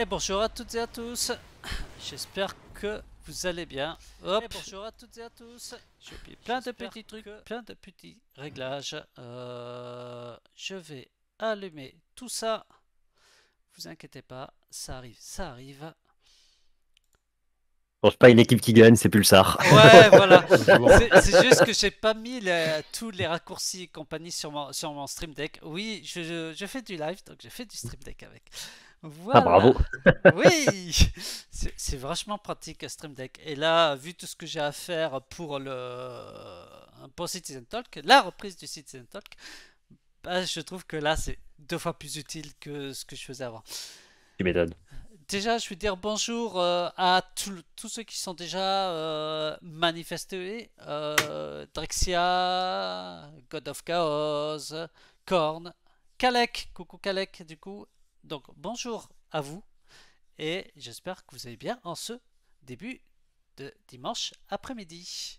Et bonjour à toutes et à tous. J'espère que vous allez bien. Hop. bonjour à toutes et à tous. J'ai plein de petits trucs, plein de petits réglages. Euh, je vais allumer tout ça. Vous inquiétez pas, ça arrive, ça arrive. Bon, pas une équipe qui gagne, c'est Pulsar. Ouais, voilà. C'est juste que j'ai pas mis tous les raccourcis et compagnie sur mon, sur mon stream deck. Oui, je, je fais du live, donc j'ai fait du stream deck avec. Ah, bravo. oui, c'est vachement pratique euh, Stream Deck. Et là, vu tout ce que j'ai à faire pour le euh, pour Citizen Talk, la reprise du Citizen Talk, bah, je trouve que là, c'est deux fois plus utile que ce que je faisais avant. Tu m'étonnes. Déjà, je veux dire bonjour euh, à tous ceux qui sont déjà manifestés. Drexia, God of Chaos, Korn, Kalec coucou Kalec du coup, donc bonjour à vous et j'espère que vous allez bien en ce début de dimanche après-midi.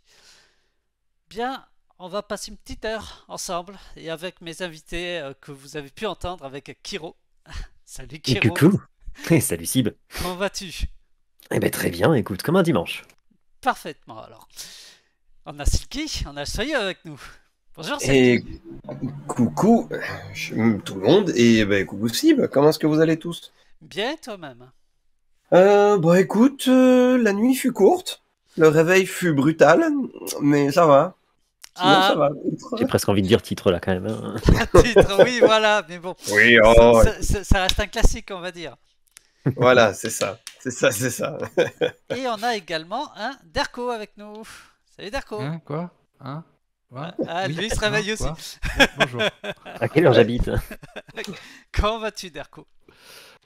Bien, on va passer une petite heure ensemble et avec mes invités euh, que vous avez pu entendre avec Kiro. Salut Kiro. Coucou. Et salut Sib Comment vas-tu Eh ben très bien, écoute, comme un dimanche. Parfaitement alors. On a Silky, on a soyeux avec nous. Bonjour, et coucou tout le monde, et bah, coucou Sib, comment est-ce que vous allez tous Bien, toi-même. Euh, bon, bah, écoute, euh, la nuit fut courte, le réveil fut brutal, mais ça va. Ah. ça va. J'ai presque envie de dire titre là quand même. Hein. Ah, titre, oui, voilà, mais bon. Oui, oh, ça, ça, reste un classique, on va dire. voilà, c'est ça. C'est ça, c'est ça. Et on a également un Derko avec nous. Salut Derko. Hein, quoi Hein ah, lui il se réveille aussi. Bonjour. à quelle heure j'habite Comment vas-tu, Derko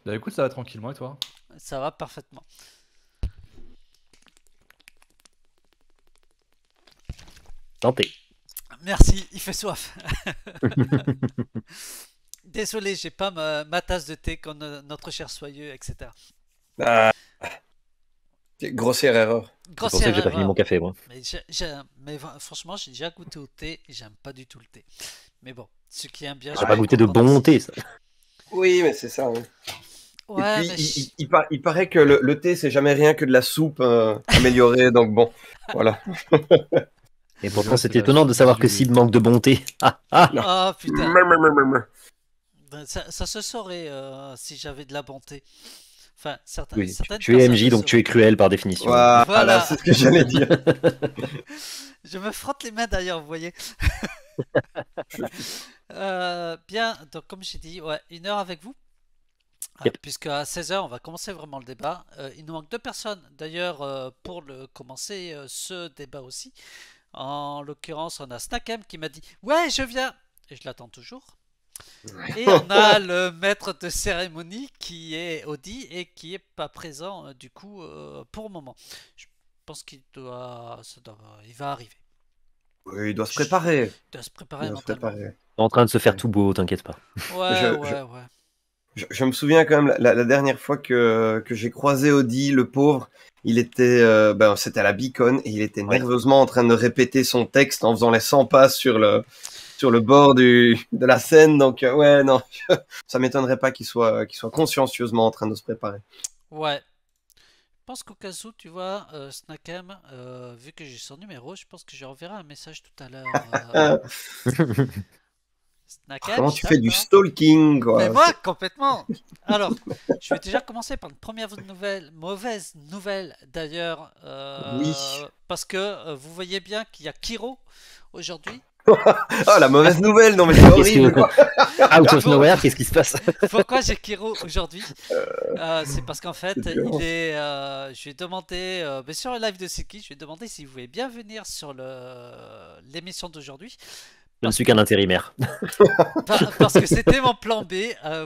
Bah écoute, ça va tranquillement et toi Ça va parfaitement. Santé. Merci, il fait soif. Désolé, j'ai pas ma, tasse de thé comme notre cher soyeux, etc. Bah... Grossière erreur. C'est pour ça que j'ai pas fini mon café, Mais, franchement, j'ai déjà goûté au thé et j'aime pas du tout le thé. Mais bon, ce qui aime bien. J'ai pas goûté de bon thé, ça. Oui, mais c'est ça. il, paraît que le, thé, c'est jamais rien que de la soupe euh, améliorée, donc bon, voilà. et pourtant, c'est étonnant de savoir que Sid manque de bonté. Ah, ah. ah, putain. Ben, ça, se saurait euh, si j'avais de la bonté. Enfin, certains, tu, es MJ, donc tu es cruel par définition. voilà, c'est ce que j'allais dire. je me frotte les mains d'ailleurs, vous voyez. Euh, bien, donc comme j'ai dit, ouais, une heure avec vous. Ah, puisque à 16h, on va commencer vraiment le débat. Euh, il nous manque deux personnes d'ailleurs euh, pour le commencer ce débat aussi. En l'occurrence, on a Snakem qui m'a dit Ouais, je viens Et je l'attends toujours. Et on a le maître de cérémonie qui est Audi et qui est pas présent euh, du coup euh, pour le moment. Je pense qu'il doit, il va arriver. il doit se préparer. Il doit se préparer. Il En train de se faire tout beau, t'inquiète pas. je, me souviens quand même la, dernière fois que, que j'ai croisé Audi, le pauvre, il était, euh, ben, c'était à la Beacon et il était nerveusement en train de répéter son texte en faisant les 100 pas sur le, sur le bord du, de la scène. Donc, euh, ouais, non, ça m'étonnerait pas qu'il soit, soit consciencieusement en train de se préparer. Ouais. Je pense qu'au cas où, tu vois, euh, Snakem, euh, vu que j'ai son numéro, je pense que je enverrai un message tout à l'heure. Euh... Comment tu fais du stalking Mais moi, complètement. Alors, je vais déjà commencer par une première nouvelle, mauvaise nouvelle d'ailleurs. oui. Parce que vous voyez bien qu'il y a Kiro aujourd'hui Oh la mauvaise nouvelle, non mais c'est horrible. Out of nowhere, qu'est-ce qui se passe Pourquoi j'ai Kiro aujourd'hui euh, euh, C'est parce qu'en fait, euh, je lui ai demandé, sur le live de Siki, je lui ai demandé s'il voulait bien venir sur l'émission d'aujourd'hui. Je ne suis qu'un intérimaire. parce que c'était mon plan B,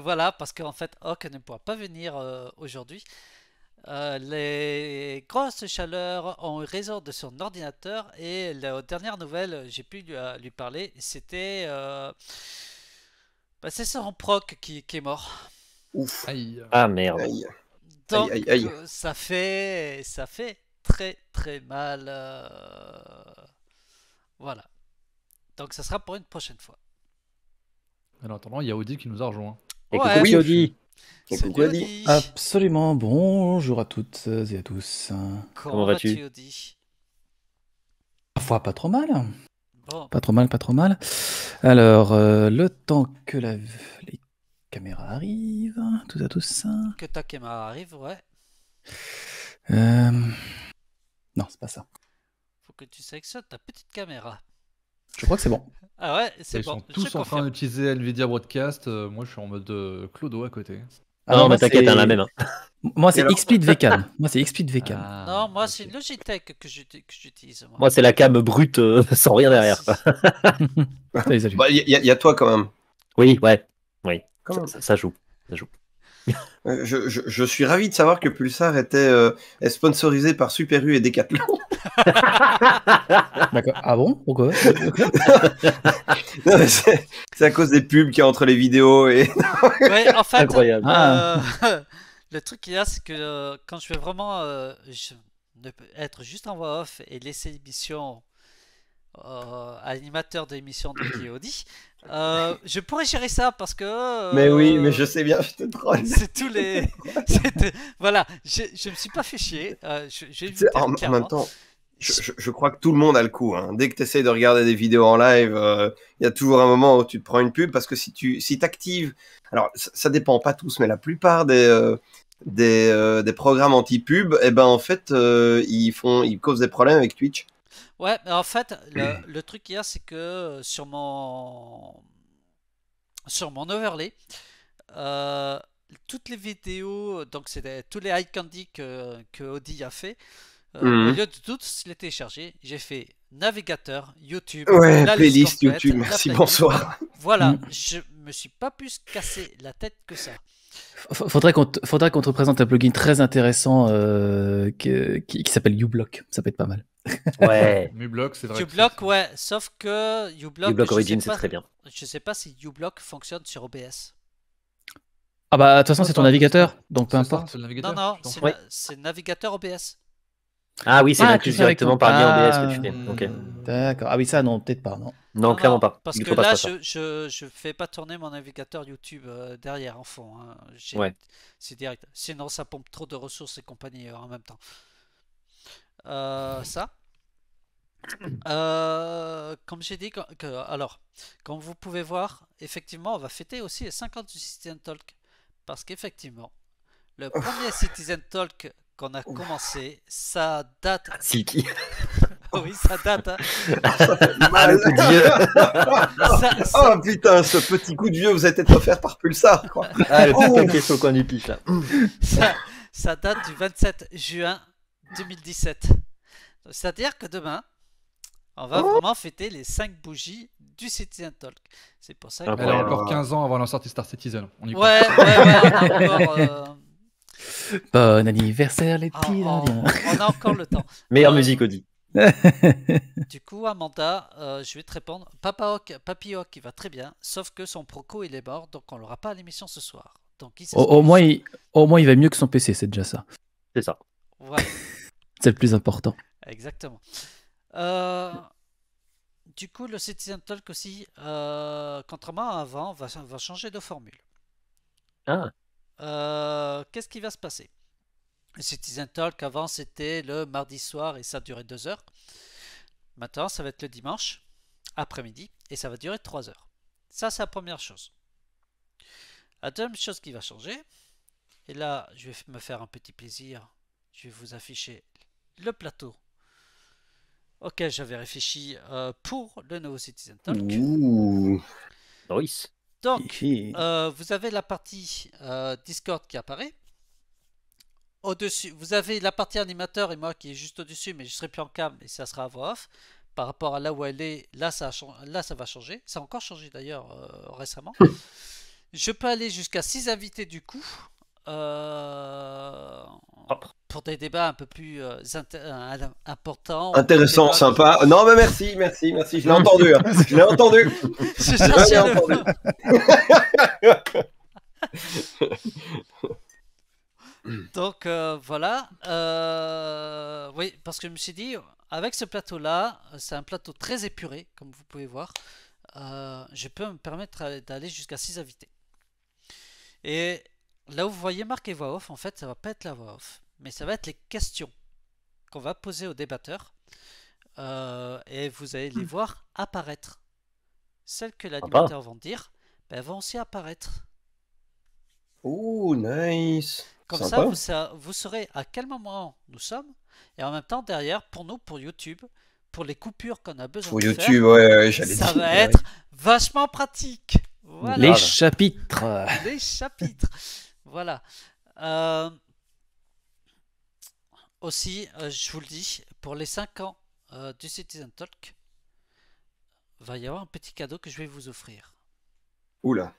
voilà, parce qu'en fait, Hawk ne pourra pas venir aujourd'hui. Euh, les grosses chaleurs ont eu raison de son ordinateur et la dernière nouvelle, j'ai pu lui, euh, parler, c'était... Euh, bah, c'est son proc qui, est mort. Ouf. Ah merde. Donc ça fait ça fait très très mal. Voilà. Donc ça sera pour une prochaine fois. En attendant, il y a Audi qui nous a rejoint. oui, Audi. Absolument, bonjour à toutes et à tous. Comment, vas-tu Parfois pas trop mal. Pas trop mal, pas trop mal. Alors, euh, le temps que la... les caméras arrivent, tout à tous. Que ta caméra arrive, ouais. Euh, non, c'est pas ça. Faut que tu que sélectionnes ta petite caméra. Je crois que c'est bon. Ah ouais, c'est bon. Ils sont tous en train d'utiliser Nvidia Broadcast. Euh, moi, je suis en mode euh, Clodo à côté. Ah non, mais t'inquiète, t'as la même. Hein. Moi, c'est XSplit VCAM. Moi, c'est XSplit VCAM. Ah, non, moi, c'est Logitech que j'utilise. Moi, c'est la cam brute euh, sans rien derrière. Il bah, y, a toi quand même. Oui, ouais. Oui. ça joue. Ça joue. Euh, je, suis ravi de savoir que Pulsar était euh, est sponsorisé par Super U et Decathlon. D'accord. Ah bon C'est à cause des pubs qu'il y a entre les vidéos et. Incroyable. Euh, ah. le truc qu'il y a, c'est que quand je vais vraiment je, être juste en voix off et laisser l'émission euh, animateur d'émission de Kéodi. Euh, je pourrais gérer ça parce que. Euh, mais oui, mais je sais bien, je te troll. C'est tous les. voilà, je, ne me suis pas fait chier. en, même temps, je, crois que tout le monde a le coup. Hein. Dès que tu essayes de regarder des vidéos en live, il y a toujours un moment où tu te prends une pub parce que si tu si actives. Alors, ça, dépend pas tous, mais la plupart des. Des, programmes anti-pub, et eh ben en fait, ils font, ils causent des problèmes avec Twitch. Ouais, mais en fait, le, truc qu'il y a, c'est que euh, sur mon, sur mon overlay, euh, toutes les vidéos, donc c'était tous les high candy que, que Audi a fait, euh, mhm. au lieu de toutes les télécharger, j'ai fait navigateur, YouTube, playlist YouTube, merci, bonsoir. Voilà, mm. je me suis pas plus cassé la tête que ça. Faudrait qu'on te, faudrait qu'on te présente un plugin très intéressant euh, qui, qui, s'appelle uBlock. Ça peut être pas mal. Ouais. uBlock, c'est vrai. uBlock, ouais. Sauf que uBlock, uBlock Origin, c'est très bien. Je sais pas si uBlock fonctionne sur OBS. Ah bah de toute façon c'est ton navigateur, donc peu importe. Non non, c'est navigateur OBS. Ah oui, c'est ah, directement par lien que tu ah. fais. D'accord. Ah oui, ça, non, peut-être pas. Non, non, ah, bah, clairement pas. Parce que là, je, je, je, fais pas tourner mon navigateur YouTube euh, derrière en fond. Hein. Ouais. C'est direct. Sinon, ça pompe trop de ressources et compagnie euh, en même temps. Euh, ça. comme j'ai dit, que, alors, comme vous pouvez voir, effectivement, on va fêter aussi les 50 du Citizen Talk. Parce qu'effectivement, le premier Citizen Talk qu'on a commencé. Ça date. Ah, c'est qui Oui, ça date. Hein. Oh putain, ce petit coup de vieux vous êtes été offert par Pulsar. Quoi. Ah, le petit au qu'on y piche Ça, ça date du 27 juin 2017. C'est-à-dire que demain, on va oh. vraiment fêter les 5 bougies du Citizen Talk. C'est pour ça ah que. y encore 15 ans avant la sortie Star Citizen. On y ouais, ouais, ouais, ouais, Bon anniversaire les petits oh, hein, oh, On a encore le temps. Meilleure euh, musique Audi. du coup, Amanda, euh, je vais te répondre. Papa Hawk, qui il va très bien, sauf que son proco, il est mort, donc on l'aura pas à l'émission ce soir. Donc, il au, moins, il, au moins, il va mieux que son PC, c'est déjà ça. C'est ça. Ouais. c'est le plus important. Exactement. Euh, du coup, le Citizen Talk aussi, contrairement à avant, va, va changer de formule. Ah. Euh, qu'est-ce qui va se passer Citizen Talk avant c'était le mardi soir et ça durait deux heures. Maintenant ça va être le dimanche après-midi et ça va durer 3 heures. Ça c'est la première chose. La deuxième chose qui va changer, et là je vais me faire un petit plaisir, je vais vous afficher le plateau auquel j'avais réfléchi euh, pour le nouveau Citizen Talk. Donc, euh, vous avez la partie euh, Discord qui apparaît. Au-dessus, vous avez la partie animateur et moi qui est juste au-dessus, mais je serai plus en cam et ça sera à voix off. Par rapport à là où elle est, là ça, là, ça va changer. Ça a encore changé d'ailleurs euh, récemment. Je peux aller jusqu'à 6 invités du coup. Euh, pour des débats un peu plus euh, euh, importants. Intéressant, sympa. Non, mais merci, merci, merci. Je l'ai entendu. Hein. Je l'ai entendu. Je, entendu. Donc voilà. oui, parce que je me suis dit, avec ce plateau-là, c'est un plateau très épuré, comme vous pouvez voir. je peux me permettre d'aller jusqu'à 6 invités. Et Là où vous voyez marqué voix off, en fait, ça va pas être la voix off, mais ça va être les questions qu'on va poser aux débatteurs. Euh, et vous allez les hmm. voir apparaître. Celles que ah bah. l'animateur va dire, ben, vont aussi apparaître. Oh, nice Comme ça vous, saurez à quel moment nous sommes, et en même temps, derrière, pour nous, pour YouTube, pour les coupures qu'on a besoin pour YouTube, faire, ouais, ça va être vachement pratique. Les chapitres. Les chapitres. Voilà. Euh, aussi, euh, je vous le dis, pour les 5 ans euh, du Citizen Talk, va y avoir un petit cadeau que je vais vous offrir. Oula.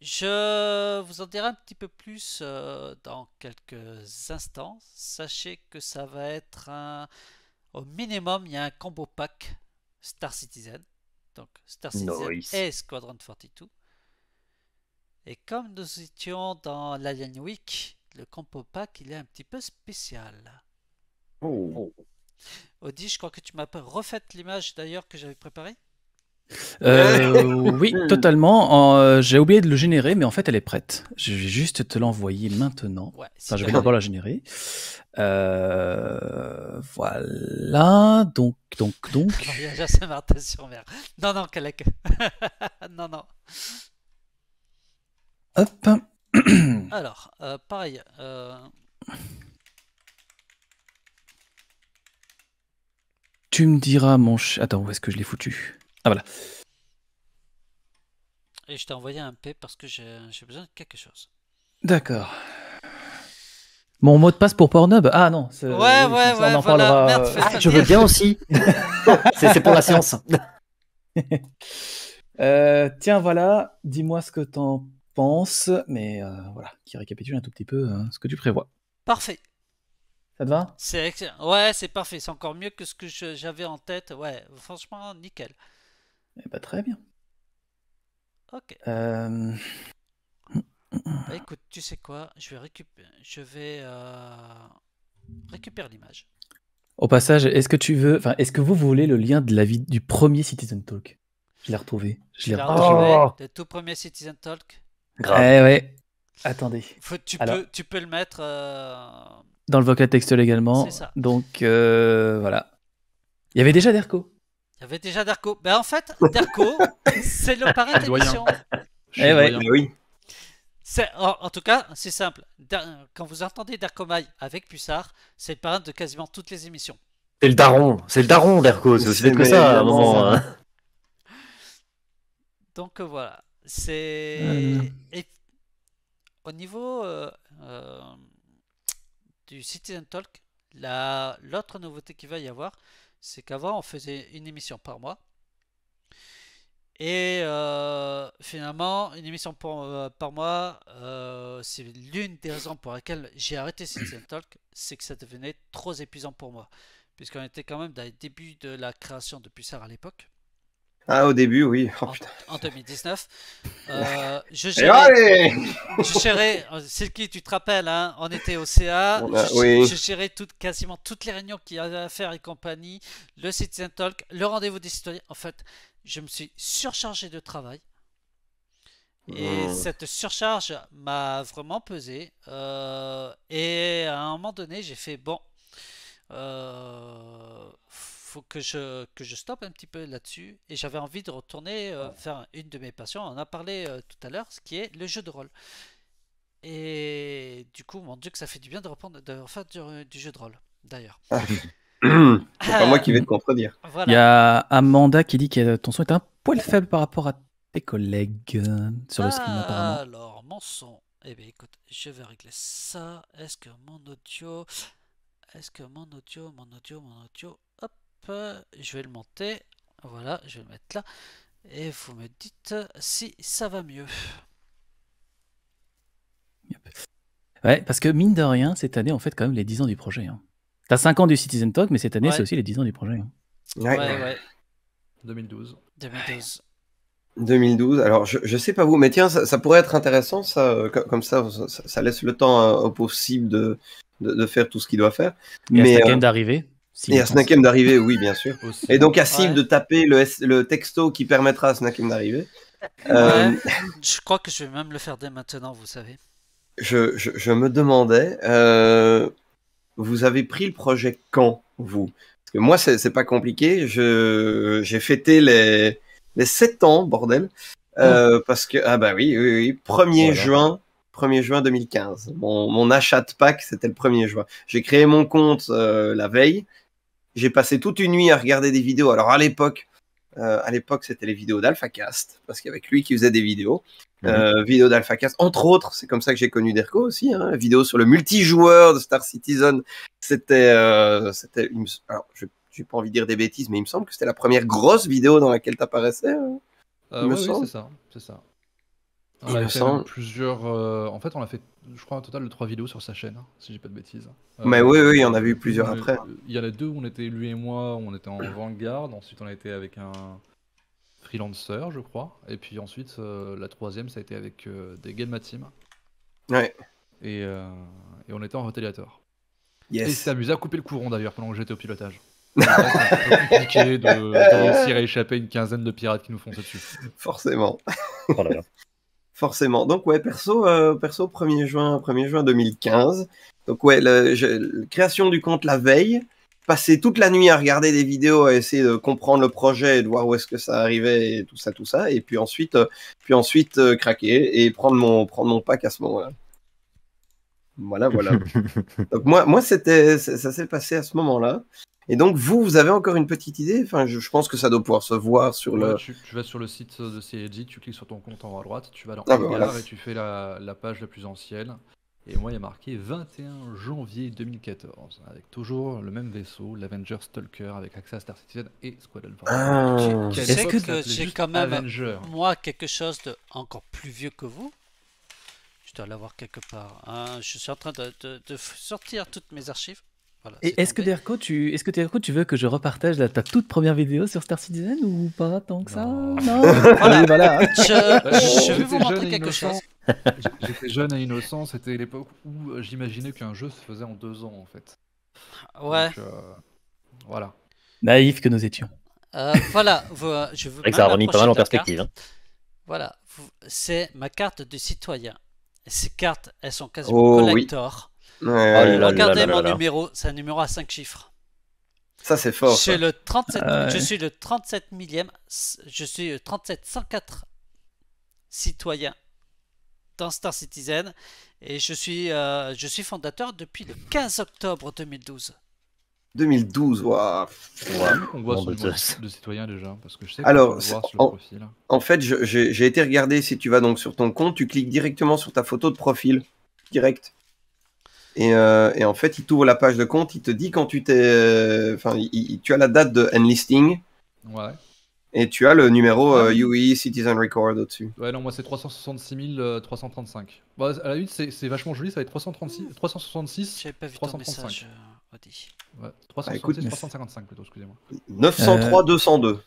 Je vous en dirai un petit peu plus dans quelques instants. Sachez que ça va être un... Au minimum, il y a un combo pack Star Citizen. Donc Star Citizen et Squadron 42. Et comme nous étions dans l'Alien Week, le compo pack il est un petit peu spécial. Oh. oh. Audi, je crois que tu m'as refait l'image d'ailleurs que j'avais préparée. Euh, oui, totalement. Euh, j'ai oublié de le générer, mais en fait, elle est prête. Je vais juste te l'envoyer maintenant. Ouais, enfin, je vais d'abord la générer. Euh, voilà. Donc, donc, donc. Saint-Martin-sur-Mer. Non, non, non, non. Hop. Alors, euh, pareil. Euh, tu me diras mon... Ch... Attends, où est-ce que je l'ai foutu Ah voilà. Et je t'ai envoyé un P parce que j'ai besoin de quelque chose. D'accord. Mon mot de passe pour Pornhub Ah non. Ouais, ouais, ouais. je veux bien aussi. c'est pour la séance. Euh, tiens, voilà. Dis-moi ce que t'en pense, mais euh, voilà, qui récapitule un tout petit peu euh, ce que tu prévois. Parfait. Ça te va Ouais, c'est parfait. C'est encore mieux que ce que j'avais en tête. Ouais, franchement, nickel. Eh ben, très bien. Ok. Euh, bah, écoute, tu sais quoi Je vais récupérer. Je vais euh... l'image. Au passage, est-ce que tu veux, enfin, est-ce que vous voulez le lien de la vie du premier Citizen Talk Je l'ai retrouvé. Je l'ai retrouvé. le tout premier Citizen Talk. Eh ouais. Attendez. Faut, tu, peux, le mettre. Euh, Dans le vocal textuel également. Donc, euh, voilà. Il y avait déjà Derko Il y avait déjà Derko, Ben, en fait, Derko, c'est le parrain de l'émission. Eh ouais. oui. En, en, tout cas, c'est simple. quand vous entendez Maï avec Pussard, c'est le parrain de quasiment toutes les émissions. C'est le daron, c'est le daron Derko c'est aussi que ça Donc voilà. C'est. Euh, au niveau euh, euh, du Citizen Talk, l'autre nouveauté qu'il va y avoir, c'est qu'avant on faisait une émission par mois. Et finalement, une émission par mois, c'est l'une des raisons pour laquelle j'ai arrêté Citizen Talk, c'est que ça devenait trop épuisant pour moi. Puisqu'on était quand même dans les débuts de la création de Pulsar à l'époque. Ah, au début, oui. Oh, en, 2019. Euh, je gérais. c'est qui tu te rappelles, hein, on était au CA. je, gérais tout, quasiment toutes les réunions qu'il y avait à faire et compagnie. Le Citizen Talk, le rendez-vous des citoyens. En fait, je me suis surchargé de travail. Et hmm. cette surcharge m'a vraiment pesé. Euh, et à un moment donné, j'ai fait bon. Euh, faut que je, que je stoppe un petit peu là-dessus. Et j'avais envie de retourner euh, faire une de mes passions. On en a parlé euh, tout à l'heure, ce qui est le jeu de rôle. Et du coup, mon dieu, que ça fait du bien de reprendre, de refaire du, jeu de rôle, d'ailleurs. Ah. C'est pas moi qui vais te euh, contredire. Il y a Amanda qui dit que ton son est un poil faible par rapport à tes collègues sur le stream Alors, mon son. Eh bien écoute, je vais régler ça. Est-ce que mon audio... Est-ce que mon audio, mon audio, mon audio... Hop je vais le monter, voilà, je vais le mettre là, et vous me dites si ça va mieux. Ouais, parce que mine de rien, cette année, en fait quand même les 10 ans du projet. Hein. T'as 5 ans du Citizen Talk, mais cette année, c'est aussi les 10 ans du projet. Hein. Ouais, ouais, 2012. 2012. 2012. Alors, je, sais pas vous, mais tiens, ça, pourrait être intéressant, ça, euh, comme ça, ça, laisse le temps euh, au possible de, faire tout ce qu'il doit faire. mais ça euh, d'arriver. Et à Snakem d'arriver, oui, bien sûr. Et donc à Sim de taper le, texto qui permettra à Snakem d'arriver. Euh, je crois que je vais même le faire dès maintenant, vous savez. Je, me demandais, euh, vous avez pris le projet quand, vous Parce que moi, c'est pas compliqué. J'ai fêté les, les 7 ans, bordel. Euh, oh. Parce que, ah bah oui, 1er juin 1er juin 2015. Mon, mon achat de pack, c'était le 1er juin. J'ai créé mon compte la veille. J'ai passé toute une nuit à regarder des vidéos. Alors à l'époque, euh, à l'époque, c'était les vidéos d'AlphaCast, parce qu'il y avait lui qui faisait des vidéos. Mmh. Euh, vidéos d'AlphaCast, entre autres, c'est comme ça que j'ai connu Derko aussi. Hein, vidéo sur le multijoueur de Star Citizen. C'était, euh, c'était, alors, je n'ai pas envie de dire des bêtises, mais il me semble que c'était la première grosse vidéo dans laquelle tu apparaissais. Hein, euh, oui, c'est ça, c'est ça. On a fait plusieurs. Euh, en fait, on a fait, je crois, un total de trois vidéos sur sa chaîne, hein, si j'ai pas de bêtises. Euh, mais oui, oui, il y en a eu plusieurs après. Il y en a deux où on était lui et moi, où on était en vanguard. Ensuite, on a été avec un freelancer, je crois. Et puis ensuite, euh, la troisième, ça a été avec des Game Team. Ouais. Et, on était en retaliator. Yes. Et il s'est amusé à couper le courant d'ailleurs pendant que j'étais au pilotage. C'est compliqué de, réussir à échapper une quinzaine de pirates qui nous font dessus. Forcément. Oh là là forcément. Donc ouais, perso, euh, perso 1er juin, 1er juin 2015. Donc ouais, création du compte la veille, passer toute la nuit à regarder des vidéos, à essayer de comprendre le projet de voir où est-ce que ça arrivait et tout ça, tout ça, et puis ensuite, euh, puis ensuite euh, craquer et prendre mon, prendre mon pack à ce moment-là. Voilà, voilà. Donc moi, moi c'était, ça s'est passé à ce moment-là. Et donc, vous, vous avez encore une petite idée enfin, je, pense que ça doit pouvoir se voir sur le. Tu, vas sur le site de CLG, tu cliques sur ton compte en haut à droite, tu vas dans ah bah, et tu fais la, page la plus ancienne. Et moi, il y a marqué 21 janvier 2014, avec toujours le même vaisseau, l'Avenger Stalker, avec accès à Star Citizen et Squad Alpha. Tu que, j'ai quand même, moi, quelque chose de encore plus vieux que vous Je dois l'avoir quelque part. Hein. je suis en train de sortir toutes mes archives et est-ce que Derco, tu, est-ce que tu veux que je repartage ta toute première vidéo sur Star Citizen ou pas tant que ça Non. Je, veux vais euh, vous montrer quelque chose. J'étais jeune et innocent, c'était l'époque où euh, j'imaginais qu'un jeu se faisait en deux ans en fait. Ah ouais. Euh, voilà. Naïf que nous étions. voilà, je veux. Ça remis pas mal en perspective. Hein. Voilà, c'est ma carte de citoyen. Ces cartes, elles sont quasiment oh, collector. Oh regardez mon numéro, c'est un numéro à 5 chiffres. Ça, c'est fort. Je, Le ah je suis le 37 millième, je suis 104 citoyen dans Star Citizen et je suis, euh, je suis fondateur depuis le 15 octobre 2012. 2012, waouh! On voit bon, bah, de citoyens déjà, parce que je sais Alors, sur en, profil. En fait, j'ai été regarder si tu vas donc sur ton compte, tu cliques directement sur ta photo de profil, direct. Et, euh, et, en fait, il t'ouvre la page de compte, il te dit quand tu t'es. Euh, enfin, tu as la date de enlisting. Ouais. Et tu as le numéro ah, euh, UE e Citizen Record au-dessus. Ouais, non, moi c'est 366 335. Bon, à la 8, c'est vachement joli, ça va être 366. J'avais pas vu 335. ton message, euh, Ouais, 366, ah, 355 plutôt, excusez-moi. 903, 202.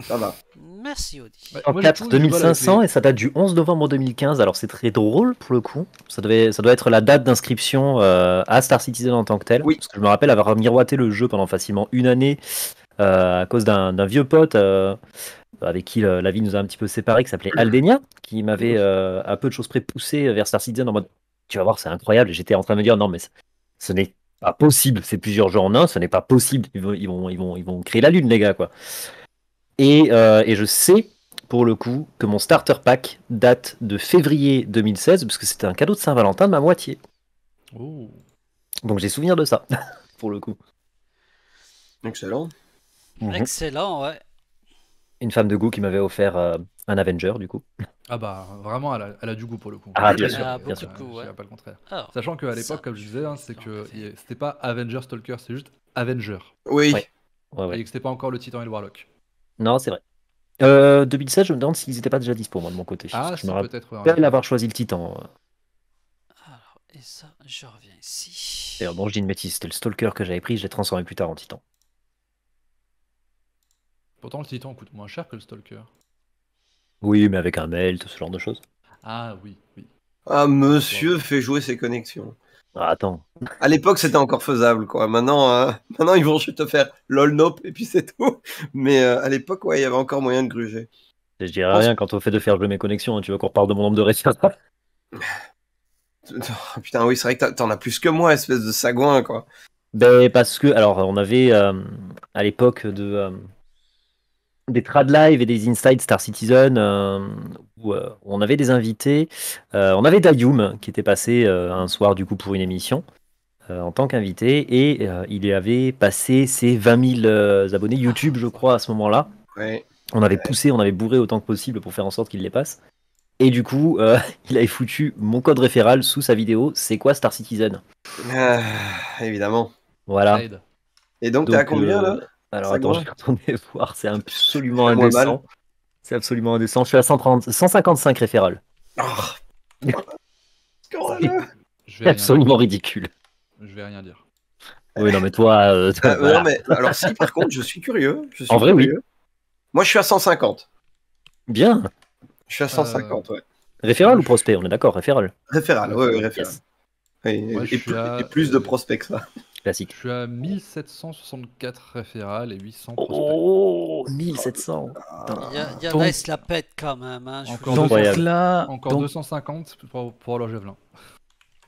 Ça va. Merci Audi. 4 2500 et ça date du 11 novembre 2015. Alors c'est très drôle pour le coup. Ça, devait, ça doit être la date d'inscription euh, à Star Citizen en tant que tel. Oui. Parce que je me rappelle avoir miroité le jeu pendant facilement une année euh, à cause d'un vieux pote euh, avec qui la vie nous a un petit peu séparés qui s'appelait Aldenia, qui m'avait à peu de choses près poussé vers Star Citizen en mode tu vas voir c'est incroyable. J'étais en train de me dire non mais ce n'est pas possible. C'est plusieurs jeux en un. Ce n'est pas possible. Ils ils vont, ils vont, ils vont créer la lune les gars quoi. Euh, et, je sais, pour le coup, que mon starter pack date de février 2016, parce que c'était un cadeau de Saint-Valentin de ma moitié. Oh. Donc j'ai souvenir de ça, pour le coup. Excellent. Mhm. Excellent, ouais. Une femme de goût qui m'avait offert euh, un Avenger, du coup. Ah bah, vraiment, elle a, du goût, pour le coup. Ah, bien, sûr, bien sûr. Goût, ouais. pas le contraire. Oh. Sachant qu'à l'époque, comme je disais, c'est hein, que c'était pas Avenger Stalker, c'est juste Avenger. Oui. et que c'était pas encore le Titan et le Warlock. Non, c'est vrai. Euh, 2016, je me demande s'ils n'étaient pas déjà dispo, moi, de mon côté. Ah, je me rappelle avoir choisi le Titan. Euh. Alors, et ça, je reviens ici. D'ailleurs, bon, je dis une bêtise, c'était le Stalker que j'avais pris, je l'ai transformé plus tard en Titan. Pourtant, le Titan coûte moins cher que le Stalker. Oui, mais avec un melt, ce genre de choses. Ah, oui, oui. Ah, monsieur fait jouer ses connexions. Ah, attends. À l'époque, c'était encore faisable, quoi. Maintenant, euh, maintenant, ils vont juste te faire lol nope et puis c'est tout. Mais euh, à l'époque, ouais, il y avait encore moyen de gruger. je dirais rien quand on fait de faire jouer mes connexions. Hein. tu veux qu'on reparle de mon nombre de récits oh, Putain, oui, c'est vrai que t'en as plus que moi, espèce de sagouin, quoi. Ben, parce que, alors, on avait euh, à l'époque de des trad live et des inside Star Citizen euh, euh, où, on avait des invités. Euh, on avait Dayum qui était passé un soir du coup pour une émission en tant qu'invité et il avait passé ses 20 000 abonnés YouTube, je crois, à ce moment-là. Ouais. On avait poussé, on avait bourré autant que possible pour faire en sorte qu'il les passe. Et du coup, il avait foutu mon code référal sous sa vidéo. C'est quoi Star Citizen ah, Évidemment. Voilà. Et donc, donc t'es à combien là alors attends, je vais voir, c'est absolument indécent. C'est absolument indécent. Je suis à 130, 155 référales. c'est absolument ridicule. Je vais rien dire. Oui, non, mais toi. Euh, ah, alors, si, par contre, je suis curieux. en vrai, oui. Moi, je suis à 150. Bien. Je suis à 150, euh, ouais. Référal ou prospect On est d'accord, référal. Référal, ouais, ouais et, plus, de prospects que ça. Classique. Je suis à 1764 référales et 800 prospects. Oh 1700 Il y a, a la pète quand même. Hein, encore, 250 pour, pour Javelin.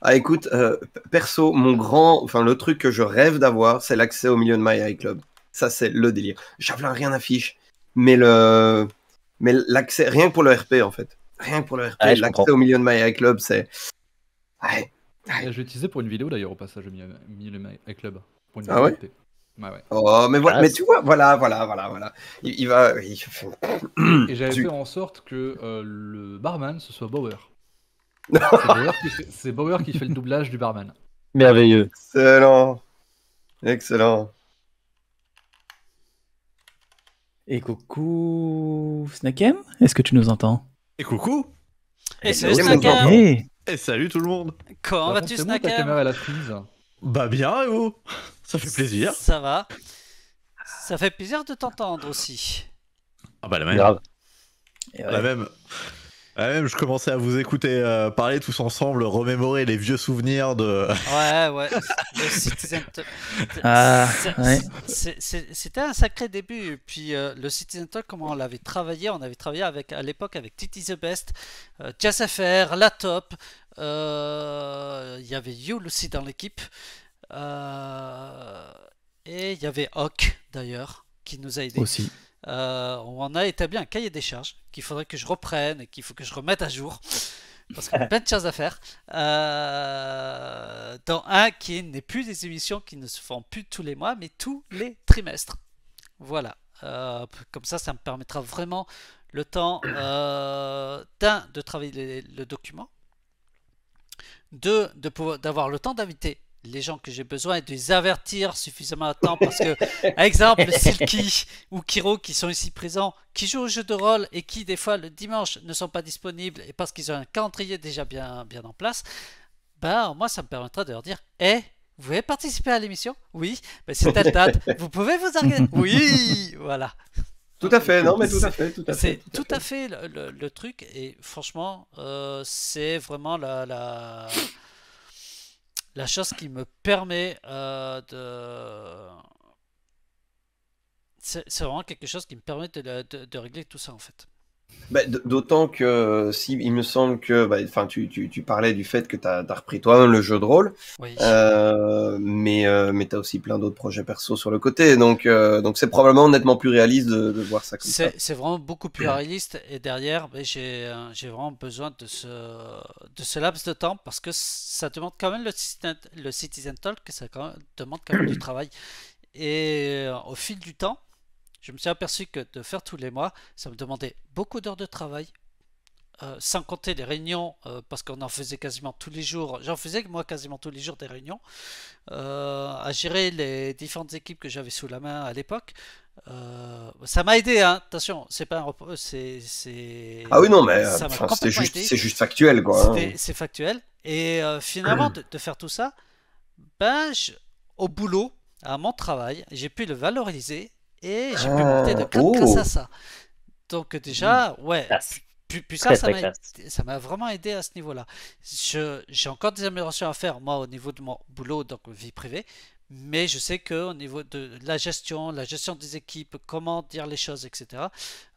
Ah écoute, euh, perso, mon grand, enfin le truc que je rêve d'avoir, c'est l'accès au milieu de My Club. Ça c'est le délire. Javelin rien n'affiche. mais le, mais l'accès, rien que pour le RP en fait, rien que pour le RP, ah l'accès au milieu de My Club, c'est, ah Je J'ai utilisé pour une vidéo d'ailleurs au passage, j'ai mis, le Club. Pour une ah ouais, ah ouais, Oh, mais voilà, ah, mais tu vois, voilà, voilà, voilà, voilà. Il, va. Il... Et j'avais fait en sorte que euh, le barman ce soit Bauer. C'est Bauer, qui fait le doublage du barman. Merveilleux. Excellent. Excellent. Et coucou Snakem, est-ce que tu nous entends Et coucou eh Et c'est ben Snakem et eh, salut tout le monde Comment vas-tu snacker la Bah bien et Ça fait plaisir Ça va Ça fait plaisir de t'entendre aussi Ah bah la même La même ah, je commençais à vous écouter euh, parler tous ensemble, remémorer les vieux souvenirs de. Ouais, ouais. Citizen... Ah, C'était un sacré début. Puis euh, le Citizen Talk, comment on l'avait travaillé On avait travaillé avec, à l'époque avec Titi the Best, euh, Jazz La Top. Euh, il y avait Yule aussi dans l'équipe. et il y avait Hawk d'ailleurs qui nous a aidés. Aussi. Euh, on a établi un cahier des charges qu'il faudrait que je reprenne et qu'il faut que je remette à jour. Parce qu'il y a plein de choses à faire. Euh, dans un qui n'est plus des émissions qui ne se font plus tous les mois, mais tous les trimestres. Voilà. Euh, comme ça, ça me permettra vraiment le temps, d'un, de travailler le document, deux, d'avoir le temps d'inviter les gens que j'ai besoin et de les avertir suffisamment à temps parce que, exemple, Silky ou Kiro qui sont ici présents, qui jouent au jeu de rôle et qui, des fois, le dimanche ne sont pas disponibles et parce qu'ils ont un calendrier déjà bien, bien en place, ben, moi, ça me permettra de leur dire Hé, eh, vous voulez participer à l'émission Oui, ben, c'est telle date, vous pouvez vous organiser Oui Voilà. Tout à fait, non, mais tout à fait. Tout à fait, tout, à fait, le, truc et franchement, euh, c'est vraiment la... la la chose qui me permet euh, de... C'est vraiment quelque chose qui me permet de régler tout ça en fait. Bah, d'autant que, euh, il me semble que bah, enfin, tu, parlais du fait que tu as, repris toi-même le jeu de rôle, euh, mais, euh, mais tu as aussi plein d'autres projets perso sur le côté, donc donc c'est probablement nettement plus réaliste de, voir ça comme ça. C'est vraiment beaucoup plus réaliste, et derrière, ben, j'ai vraiment besoin de ce, de laps de temps, parce que ça demande quand même le, Citizen Talk, ça demande quand même du travail. Et au fil du temps, je me suis aperçu que de faire tous les mois, ça me demandait beaucoup d'heures de travail, euh, sans compter les réunions, euh, parce qu'on en faisait quasiment tous les jours, j'en faisais moi quasiment tous les jours des réunions, euh, à gérer les différentes équipes que j'avais sous la main à l'époque. ça m'a aidé, hein. attention, c'est pas un repos, c'est. Ah oui, non, mais c'est juste, juste, factuel, quoi. Hein. C'est factuel. Et finalement, de, faire tout ça, ben, au boulot, à mon travail, j'ai pu le valoriser et j'ai pu monter de 4 ah, classes à ça. Donc déjà, mmh. ouais, ça, ça m'a, ça m'a vraiment aidé à ce niveau-là. Je, j'ai encore des améliorations à faire, moi, au niveau de mon boulot, donc vie privée, mais je sais que au niveau de la gestion, la gestion des équipes, comment dire les choses, etc.,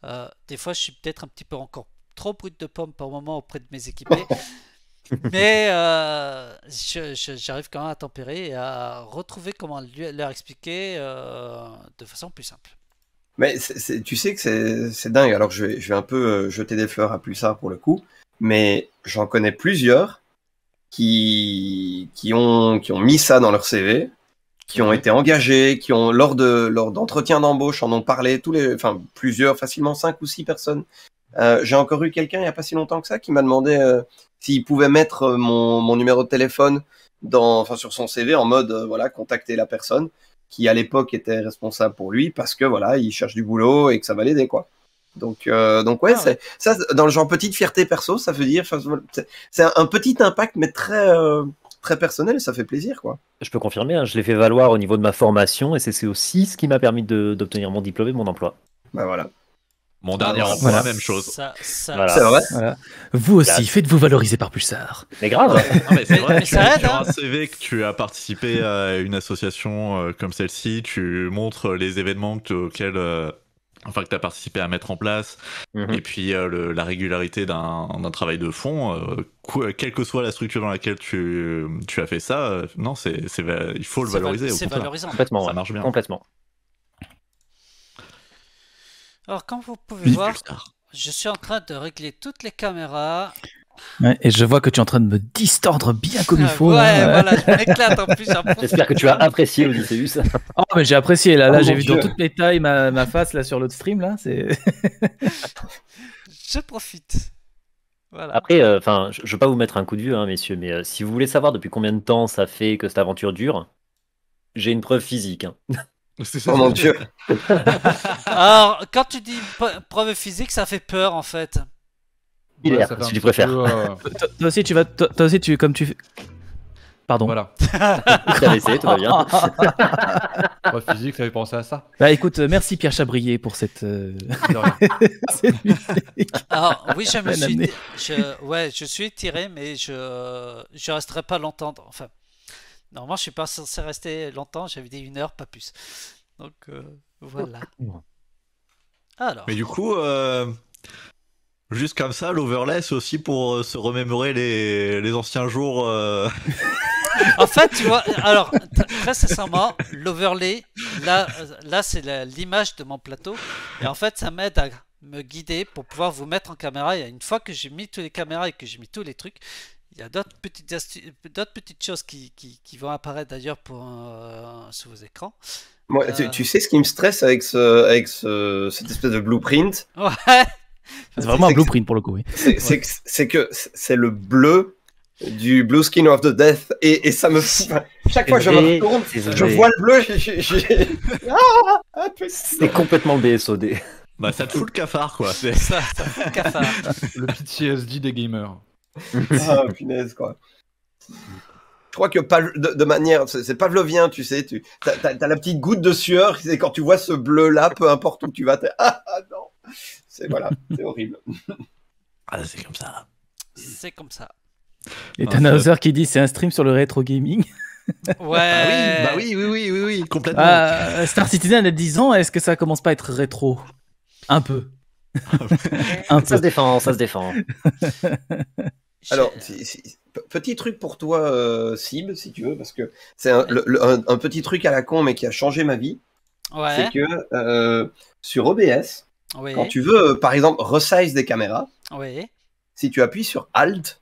euh, des fois, je suis peut-être un petit peu encore trop brut de pomme par moment auprès de mes équipés. Mais euh, j'arrive quand même à tempérer et à retrouver comment leur expliquer euh, de façon plus simple. Mais tu sais que c'est dingue. Alors je vais, un peu euh, jeter des fleurs à plus ça pour le coup, mais j'en connais plusieurs qui, qui, ont, qui ont mis ça dans leur CV, qui ont été engagés, qui ont lors de lors d'entretiens d'embauche en ont parlé tous les, enfin plusieurs, facilement cinq ou six personnes. J'ai encore eu quelqu'un il n'y a pas si longtemps que ça qui m'a demandé s'il pouvait mettre euh, mon, numéro de téléphone dans, enfin, sur son CV en mode euh, voilà, contacter la personne qui à l'époque était responsable pour lui parce que voilà, il cherche du boulot et que ça va l'aider quoi. Donc, euh, donc ouais, ah ça dans le genre petite fierté perso, ça veut dire c'est un petit impact mais très très personnel, ça fait plaisir quoi. Je peux confirmer, hein, je l'ai fait valoir au niveau de ma formation et c'est aussi ce qui m'a permis d'obtenir mon diplôme et mon emploi. Ben voilà. Mon dernier ah, emploi, voilà. même chose. Ça, ça, Vous aussi, faites-vous valoriser par Pulsar. Mais grave mais c'est vrai, mais tu, ça hein. un CV que tu as participé à une association euh, comme celle-ci, tu montres les événements auxquels euh, enfin que tu as participé à mettre en place, mhm. et puis euh, la régularité d'un, travail de fond, euh, quelle que soit la structure dans laquelle tu, tu as fait ça, non, c'est, c'est, il faut le c'est valoriser. c'est valorisant. Complètement, ça marche bien. Complètement. Alors, comme vous pouvez voir, je suis en train de régler toutes les caméras. et je vois que tu es en train de me distordre bien comme il ah, faut. Hein. ouais, voilà, je en plus. J'espère que tu as apprécié, Odysseus. Oh, mais j'ai apprécié, là, oh, j'ai vu dans toutes les tailles ma, ma face là sur l'autre stream, là. je profite. Après, euh, enfin, je ne veux pas vous mettre un coup de vue, hein, messieurs, mais euh, si vous voulez savoir depuis combien de temps ça fait que cette aventure dure, j'ai une preuve physique. Hein. Oh mon dieu. Alors, quand tu dis preuve physique, ça fait peur en fait. Il ouais, si tu préfères. Euh, toi, aussi, tu vas. Toi, aussi, tu comme tu. Pardon. Voilà. T'as essayé, tout va bien. preuve physique, ça fait penser à ça. Bah écoute, euh, merci Pierre Chabrier pour cette. Euh, Alors oui, je me suis. Ouais, je suis tiré, mais je je resterai pas longtemps. Enfin, Normalement, je suis pas censé rester longtemps, j'avais dit une heure, pas plus. Donc euh, voilà. Alors. Mais du coup, euh, juste comme ça, l'overlay, c'est aussi pour euh, se remémorer les, anciens jours. en fait, tu vois, alors, très sincèrement, l'overlay, là, là c'est l'image de mon plateau. Et en fait, ça m'aide à me guider pour pouvoir vous mettre en caméra. Et une fois que j'ai mis toutes les caméras et que j'ai mis tous les trucs, il y a d'autres petites, d'autres petites choses qui, vont apparaître d'ailleurs pour, euh, sur vos écrans. Moi, tu, sais ce qui me stresse avec, cette espèce de blueprint ouais. C'est vraiment un blueprint pour le coup. Oui. C'est que c'est le bleu du Blue Skin of the Death et, ça me chaque fois que je je vois le bleu ah, c'est complètement BSOD bah ça te fout le cafard quoi ça, ça fout le cafard le PTSD des gamers ah, punaise, quoi. Je crois que de, de manière, c'est pavlovien, tu sais, tu as, la petite goutte de sueur, quand tu vois ce bleu-là, peu importe où tu vas, ah, ah, non, c'est voilà, horrible. Ah, c'est comme ça. C'est comme ça. Et ah, t'as Nowser qui dit c'est un stream sur le rétro gaming. Ouais. Ah bah, oui, oui, oui, oui, oui, complètement. Star Citizen a 10 ans, est-ce que ça commence pas à être rétro Un peu. Ah ça se défend, ça se défend. Alors, petit truc pour toi, euh, si tu veux, parce que c'est un, petit truc à la con, mais qui a changé ma vie. C'est que euh, sur OBS, quand tu veux, euh, par exemple, resize des caméras, si tu appuies sur Alt,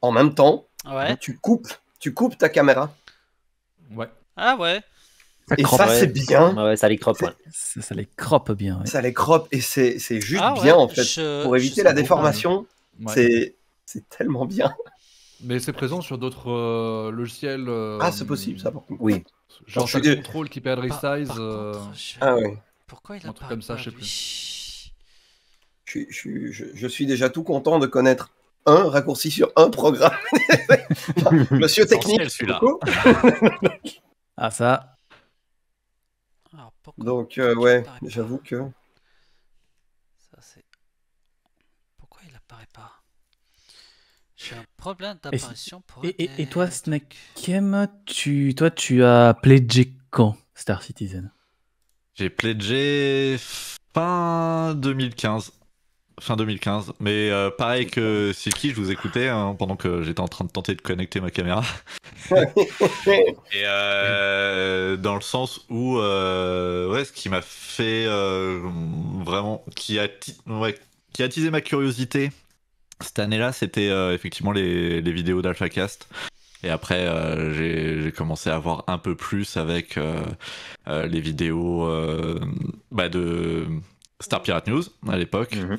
en même temps, tu coupes, tu coupes ta caméra. Ouais. Ah ouais et ça, c'est bien. ça les croppe. Ça, les croppe bien. Ça les croppe et c'est juste ah bien en fait. Pour éviter la déformation, c'est tellement bien. Mais c'est présent sur d'autres euh, logiciels. Euh, ah, c'est possible ça. Oui. Genre je suis... contrôle qui perd resize. Euh, ah oui. Pourquoi il a un comme ça, je sais plus. Je, je, je suis déjà tout content de connaître un raccourci sur un programme. Monsieur technique, celui-là. ah ça, ah, Donc, euh, ouais, j'avoue que. Pourquoi il apparaît pas J'ai un problème d'apparition pour. Et, et, et toi, Snakem, tu... toi, tu as pledgé quand Star Citizen J'ai pledgé fin 2015. Fin 2015. Mais euh, pareil que qui je vous écoutais hein, pendant que j'étais en train de tenter de connecter ma caméra. et euh, dans le sens où, euh, ouais, ce qui m'a fait vraiment. Qui a, qui a attisé ma curiosité cette année-là, c'était effectivement les, les vidéos d'AlphaCast. Et après, j'ai commencé à voir un peu plus avec les vidéos bah, de, Star Pirate News à l'époque. Mhm.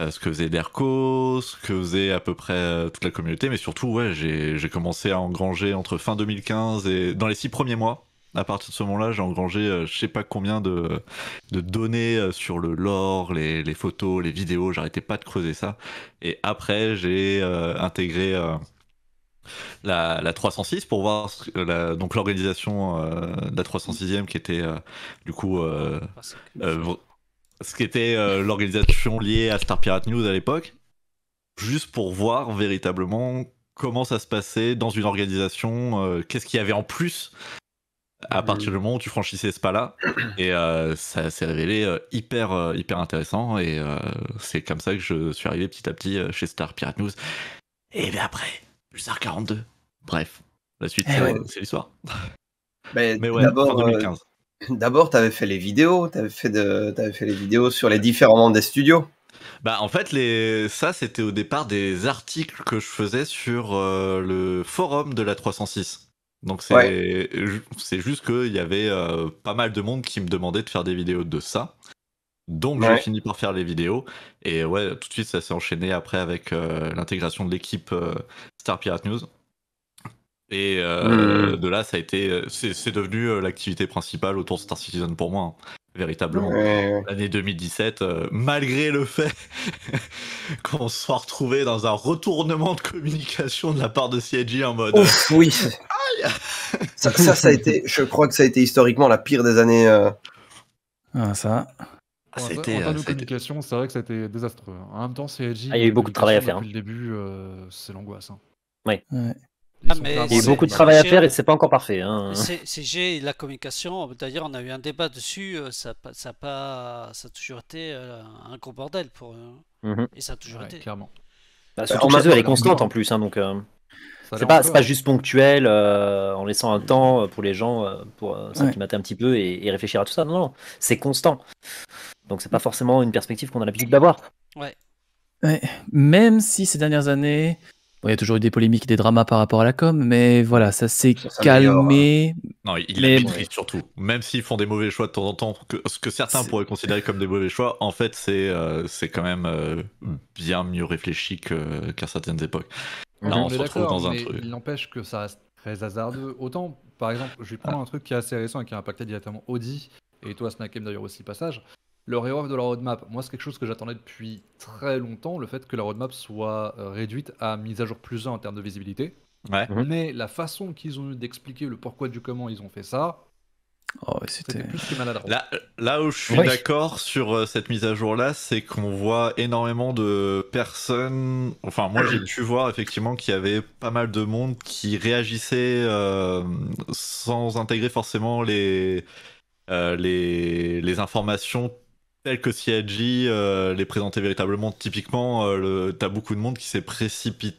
Euh, ce que faisait Derco, ce que faisait à peu près euh, toute la communauté, mais surtout, ouais, j'ai commencé à engranger entre fin 2015 et dans les six premiers mois. À partir de ce moment-là, j'ai engrangé euh, je sais pas combien de, de données sur le lore, les, photos, les vidéos. J'arrêtais pas de creuser ça. Et après, j'ai intégré la, 306 pour voir ce, donc l'organisation de la 306e qui était du coup ah, ce qui était euh, l'organisation liée à Star Pirate News à l'époque, juste pour voir véritablement comment ça se passait dans une organisation, euh, qu'est-ce qu'il y avait en plus à mm. partir du moment où tu franchissais ce pas-là. Et euh, ça s'est révélé hyper, hyper intéressant. Et c'est comme ça que je suis arrivé petit à petit chez Star Pirate News. Et bien après, Star 42. Bref, la suite, eh c'est l'histoire. Ben, Mais, ouais, d'abord, 2015. D'abord, tu avais fait les vidéos, tu fait les vidéos sur les différents mondes des studios. Bah, en fait, les... ça, c'était au départ des articles que je faisais sur euh, le forum de la 306. Donc, c'est juste qu'il y avait euh, pas mal de monde qui me demandait de faire des vidéos de ça. Donc, j'ai fini par faire les vidéos. Et ouais, tout de suite, ça s'est enchaîné après avec euh, l'intégration de l'équipe Star Pirate News. Et euh, hmm. de là, ça a été, euh, c'est devenu euh, l'activité principale autour de Star Citizen pour moi, hein, véritablement. L'année 2017, malgré le fait qu'on soit retrouvé dans un retournement de communication de la part de CIG en mode. oui. ça, a été, je crois que ça a été historiquement la pire des années. Ah, ça. C'était. Ah, communication, c'est vrai que c'était désastreux. En même temps, CIG. Ah, il y a eu beaucoup de travail à faire. Hein. Depuis le début, c'est l'angoisse. Oui. Hein. Ouais il y a beaucoup de travail à faire et c'est pas encore parfait. Hein. CG et la communication, d'ailleurs, on a eu un débat dessus. Euh, ça, ça, pas, ça a toujours été euh, un gros bordel pour eux. Hein. Mhm. Et ça a toujours été. Clairement. Bah, bah surtout elle est constante en plus. Hein, donc, euh, c'est pas, juste ponctuel en laissant un mm. temps pour les gens pour s'acclimater un petit peu et, réfléchir à tout ça. Non, non, c'est constant. Donc, c'est pas forcément une perspective qu'on a l'habitude d'avoir. ouais. Même si ces dernières années il y a toujours eu des polémiques, des dramas par rapport à la com, mais voilà, ça s'est calmé. Hein. Non, il est triste surtout. Même s'ils font des mauvais choix de temps en temps, que, ce que certains pourraient considérer comme des mauvais choix, en fait, c'est euh, c'est quand même euh, bien mieux réfléchi qu'à certaines époques. Là, on se retrouve dans un truc. Il n'empêche que ça reste très hasardeux. Autant, par exemple, je vais prendre un truc qui est assez récent et qui a impacté directement Audi, et toi, Snakem d'ailleurs aussi, passage le rework de la roadmap, moi c'est quelque chose que j'attendais depuis très longtemps, le fait que la roadmap soit euh, réduite à mise à jour plus 1 en termes de visibilité. Mhm. Mais la façon qu'ils ont eu d'expliquer le pourquoi du comment ils ont fait ça, oh, c'était plus maladroit. Là, où je suis d'accord sur euh, cette mise à jour là, c'est qu'on voit énormément de personnes. Enfin, moi j'ai pu voir effectivement qu'il y avait pas mal de monde qui réagissait euh, sans intégrer forcément les, les, les informations Tel que CIG euh, les présenter véritablement. Typiquement, euh, tu as beaucoup de monde qui s'est précipité.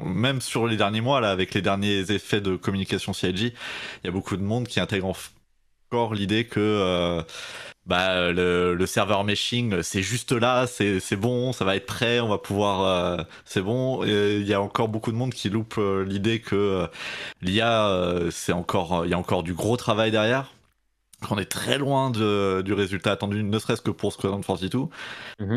Même sur les derniers mois, là, avec les derniers effets de communication CIG, il y a beaucoup de monde qui intègre encore l'idée que euh, bah, le, le, serveur meshing, c'est juste là, c'est bon, ça va être prêt, on va pouvoir... Euh, c'est bon. Il y a encore beaucoup de monde qui loupe l'idée que l'IA, c'est encore, il y a encore du gros travail derrière on est très loin du résultat attendu, ne serait-ce que pour Squadron 42. force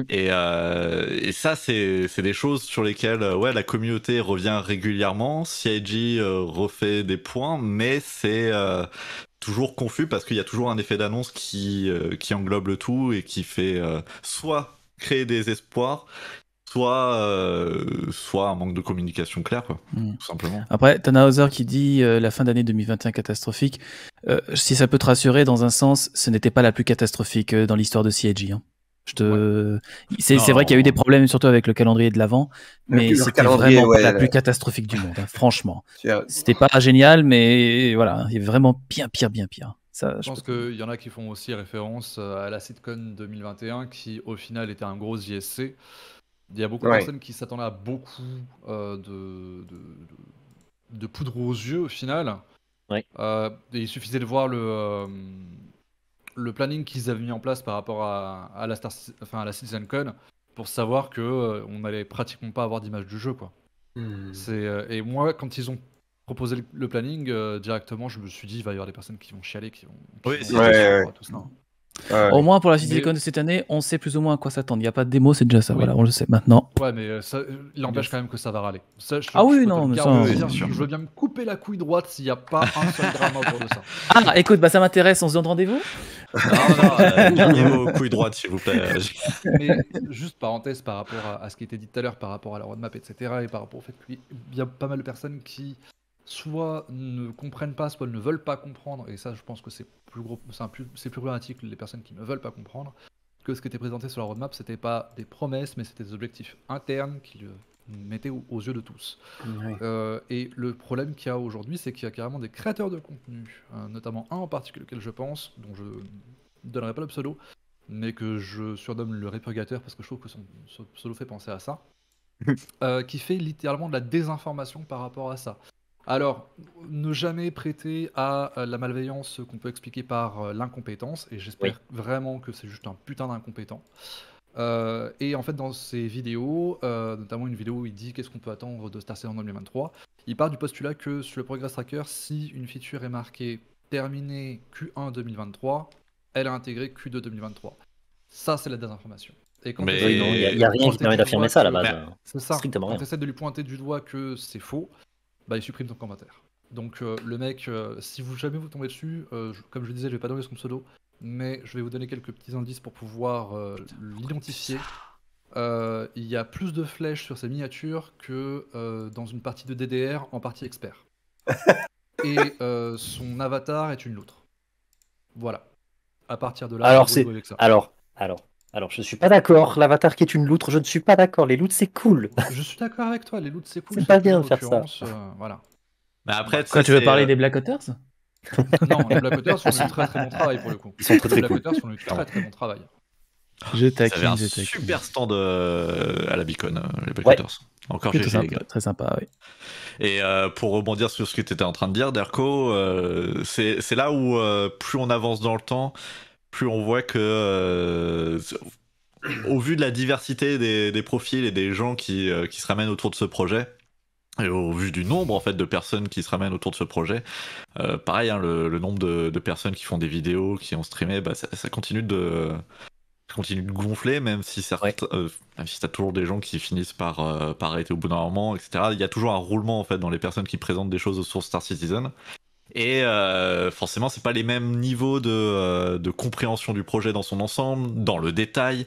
et, euh, et ça, c'est des choses sur lesquelles euh, ouais, la communauté revient régulièrement. CIG euh, refait des points, mais c'est toujours confus parce qu'il y a toujours un effet d'annonce qui, qui englobe le tout et qui fait soit créer des espoirs, soit, euh, soit un manque de communication claire, mm. tout simplement. Après, Tannhauser qui dit euh, la fin d'année 2021 catastrophique. Euh, si ça peut te rassurer, dans un sens, ce n'était pas la plus catastrophique dans l'histoire de CIG. Hein. Je te... C'est vrai qu'il y a eu des problèmes, surtout avec le calendrier de l'avant, mais c'était vraiment la plus catastrophique du monde, hein, franchement. franchement. C'était pas génial, mais voilà, il y avait vraiment bien, pire, bien pire. Ça, je, pense qu'il y en a qui font aussi référence à la sitcom 2021, qui au final était un gros JSC. Il y a beaucoup de personnes qui s'attendaient à beaucoup euh, de, de, poudre aux yeux au final. Euh, il suffisait de voir le, euh, le planning qu'ils avaient mis en place par rapport à, la, Star, enfin, à la CitizenCon pour savoir que on allait pratiquement pas avoir d'image du jeu. quoi. Hmm. et moi, quand ils ont proposé le, planning directement, je me suis dit il va y avoir des personnes qui vont chialer, qui vont. oui, tout ça. Au moins pour la suite mais... de cette année, on sait plus ou moins à quoi s'attendre. Il n'y a pas de démo, c'est déjà ça. Voilà, on le sait maintenant. Ouais, mais euh, ça l'empêche quand même que ça va râler. ah oui, non, bien sûr. Je veux bien me couper la couille droite s'il n'y a pas un seul drame autour de ça. Ah, écoute, bah ça m'intéresse. On se donne rendez-vous. Non, non, euh, vos s'il vous plaît. juste parenthèse par rapport à, ce qui était dit tout à l'heure, par rapport à la roadmap, etc., et par rapport au fait qu'il y a pas mal de personnes qui soit ne comprennent pas, soit ne veulent pas comprendre, et ça je pense que c'est plus, gros, plus, problématique les personnes qui ne veulent pas comprendre, que ce qui était présenté sur la roadmap, c'était pas des promesses, mais c'était des objectifs internes qui mettaient aux, yeux de tous. Euh, et le problème qu'il y a aujourd'hui, c'est qu'il y a carrément des créateurs de contenu, euh, notamment un en particulier auquel je pense, dont je ne donnerai pas le pseudo, mais que je surnomme le répurgateur parce que je trouve que son pseudo fait penser à ça, euh, qui fait littéralement de la désinformation par rapport à ça. Alors, ne jamais prêter à euh, la malveillance qu'on peut expliquer par euh, l'incompétence, et j'espère vraiment que c'est juste un putain d'incompétent. Euh, et en fait, dans ses vidéos, notamment une vidéo où il dit qu'est-ce qu'on peut attendre de Star Citizen 2023, il part du postulat que sur le Progress Tracker, si une feature est marquée terminée Q1 2023, elle a intégré Q2 2023. Ça, c'est la désinformation. Et il n'y a, rien qui permet d'affirmer ça à la base. C'est ça. Strictement de lui pointer du doigt que c'est faux, bah, il supprime ton commentaire. Donc euh, le mec, euh, si vous jamais vous tombez dessus, euh, comme je le disais, je vais pas donner son pseudo, mais je vais vous donner quelques petits indices pour pouvoir l'identifier. il y a plus de flèches sur ses miniatures que dans une partie de DDR en partie expert. Et son avatar est une loutre. Voilà. À partir de là, Alors, c'est- Alors, alors, alors, je ne suis pas d'accord. L'avatar qui est une loutre, je ne suis pas d'accord. Les loutres, c'est cool. Je suis d'accord avec toi. Les loutres, c'est cool. C'est pas bien de faire ça. Euh, voilà. Mais après, tu veux parler euh, des Black Otters Non, les Black Otters sont du très très bon travail pour le coup. Ils sont très très Les Black Otters font du très très bon travail. Je taquine, ils un Super stand euh, à la Beacon, les Black ouais. Encore GG, Très sympa, oui. Et pour rebondir sur ce que tu étais en train de dire, Derko, c'est là où plus on avance dans le temps plus on voit que, euh, au vu de la diversité des, profils et des gens euh, qui, se ramènent autour de ce projet, et au vu du nombre en fait de personnes qui se ramènent autour de ce projet, euh, pareil, hein, le, nombre de, personnes qui font des vidéos, qui ont streamé, bah, ça, continue de continue de gonfler, même si certains, même si t'as toujours des gens qui finissent par, par arrêter au bout d'un moment, etc. Il y a toujours un roulement en fait dans les personnes qui présentent des choses sur Star Citizen. Et forcément, euh, forcément, c'est pas les mêmes niveaux euh, de, compréhension du projet dans son ensemble, dans le détail.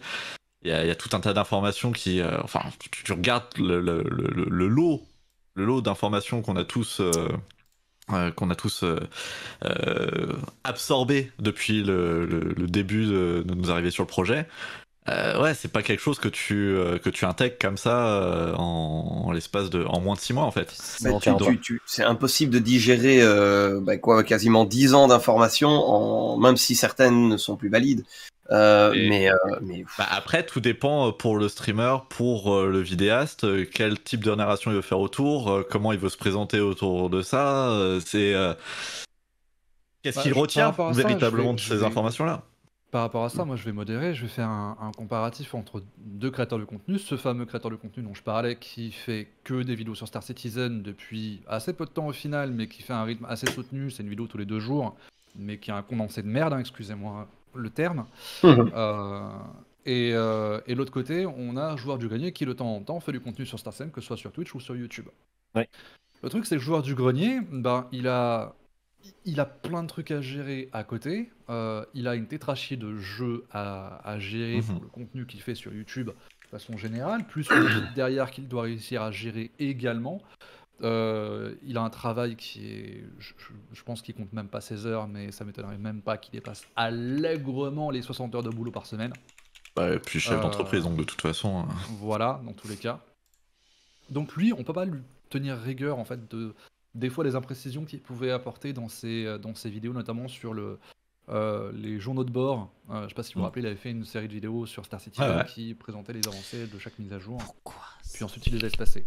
Il y, a tout un tas d'informations qui, euh, enfin, tu, regardes le, lot, le lot d'informations qu'on a tous. absorbées absorbé depuis le, début de, de, nous arriver sur le projet, euh, ouais, c'est pas quelque chose que tu, euh, que tu intègres comme ça euh, en, l'espace de en moins de six mois en fait. Bah, c'est impossible de digérer euh, bah, quoi, quasiment dix ans d'informations, même si certaines ne sont plus valides. mais, mais... Bah, après, tout dépend pour le streamer, pour le vidéaste, quel type de narration il veut faire autour, comment il veut se présenter autour de ça. c'est Qu'est-ce bah, qu'il retient véritablement de ces informations-là par rapport à ça, moi je vais modérer, je vais faire un, comparatif entre deux créateurs de contenu. Ce fameux créateur de contenu dont je parlais qui fait que des vidéos sur Star Citizen depuis assez peu de temps au final, mais qui fait un rythme assez soutenu, c'est une vidéo tous les deux jours, mais qui a un condensé de merde, hein, excusez-moi le terme. Mhm. Euh, euh, et, l'autre côté, on a Joueur du Grenier qui de temps en temps fait du contenu sur Star Citizen, que ce soit sur Twitch ou sur YouTube. Le truc, c'est que Joueur du Grenier, ben, il a il a plein de trucs à gérer à côté. Euh, il a une tétrachie de jeux à, gérer mhm. pour le contenu qu'il fait sur YouTube de façon générale, plus le derrière qu'il doit réussir à gérer également. Euh, il a un travail qui est, je, pense qu'il compte même pas ses heures, mais ça m'étonnerait même pas qu'il dépasse allègrement les 60 heures de boulot par semaine. Bah, et puis chef euh, d'entreprise, donc de toute façon. Hein. Voilà, dans tous les cas. Donc lui, on peut pas lui tenir rigueur en fait de des fois les imprécisions qu'il pouvait apporter dans ses, euh, dans ces vidéos, notamment sur le, euh, les journaux de bord. Euh, je ne sais pas si vous vous mm. rappelez, il avait fait une série de vidéos sur Star Citizen qui présentait les avancées de chaque mise à jour. Pourquoi puis ensuite, il les laisse passer.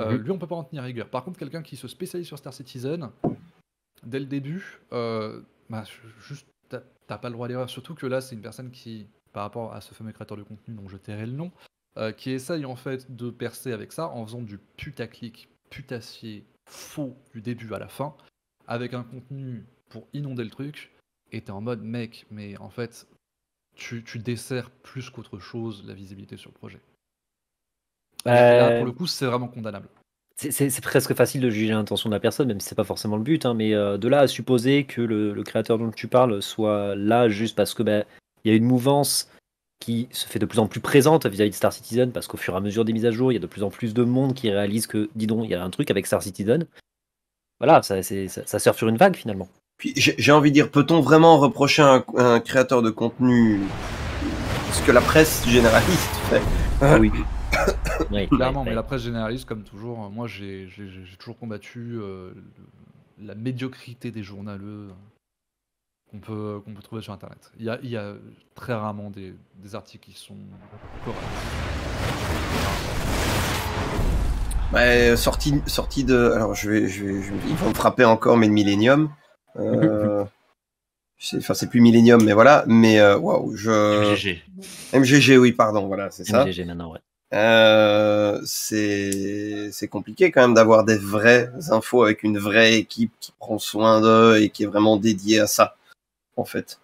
Mm-hmm. Lui, on peut pas en tenir rigueur. Par contre, quelqu'un qui se spécialise sur Star Citizen, dès le début, bah, juste, t'as pas le droit à l'erreur. Surtout que là, c'est une personne qui, par rapport à ce fameux créateur de contenu dont je tairai le nom, qui essaye en fait de percer avec ça en faisant du putaclic, putacier faux du début à la fin, avec un contenu pour inonder le truc, et t'es en mode mec, mais en fait, tu, tu desserres plus qu'autre chose la visibilité sur le projet. Euh... pour le coup, c'est vraiment condamnable. C'est presque facile de juger l'intention de la personne, même si c'est pas forcément le but. Hein, mais euh, de là à supposer que le, créateur dont tu parles soit là juste parce que bah, il y a une mouvance qui se fait de plus en plus présente vis-à-vis de Star Citizen, parce qu'au fur et à mesure des mises à jour, il y a de plus en plus de monde qui réalise que, disons il y a un truc avec Star Citizen. Voilà, ça, ça, sur une vague finalement. Puis j'ai envie de dire, peut-on vraiment reprocher à un, créateur de contenu ce que la presse généraliste fait ah Oui. oui. Clairement, mais la presse généraliste, comme toujours, euh, moi j'ai toujours combattu euh, la médiocrité des journaleux euh, qu'on peut, trouver sur Internet. Il y a, très rarement des, articles qui sont corrects. Bah, Sortie sorti, de. Alors, je vais, je ils vont me frapper encore, mais de Millennium. Euh, enfin, c'est plus Millennium, mais voilà. Mais euh, waouh, je. MGG. MGG, oui, pardon, voilà, c'est ça. MGG maintenant, ouais. c'est compliqué quand même d'avoir des vraies infos avec une vraie équipe qui prend soin d'eux et qui est vraiment dédiée à ça en fait.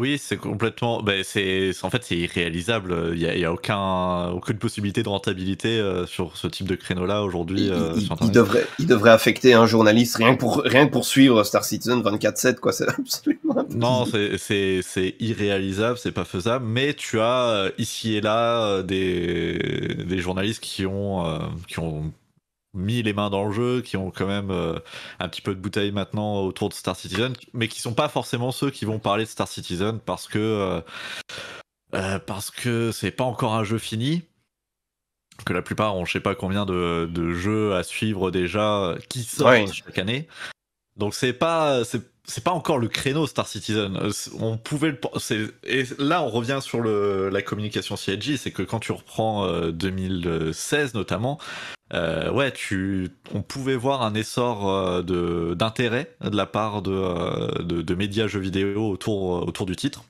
Oui, c'est complètement. Bah, c'est en fait c'est irréalisable. Il n'y a, aucun aucune possibilité de rentabilité euh, sur ce type de créneau là aujourd'hui. il, euh, devrait il devrait affecter un journaliste rien pour rien pour suivre Star Citizen 24/7 quoi. C'est Non, c'est c'est irréalisable, c'est pas faisable. Mais tu as euh, ici et là des des journalistes qui ont qui ont mis les mains dans le jeu, qui ont quand même euh, un petit peu de bouteille maintenant autour de Star Citizen, mais qui sont pas forcément ceux qui vont parler de Star Citizen parce que euh, euh parce que c'est pas encore un jeu fini. Que la plupart ont je sais pas combien de, de jeux à suivre déjà qui sortent chaque année. Donc c'est pas c'est pas encore le créneau Star Citizen. Euh, on pouvait et là on revient sur le, la communication CIG, c'est que quand tu reprends 2016 notamment, euh, ouais, on pouvait voir un essor euh, de, d'intérêt de la part de, euh, de, médias jeux vidéo autour, autour du titre.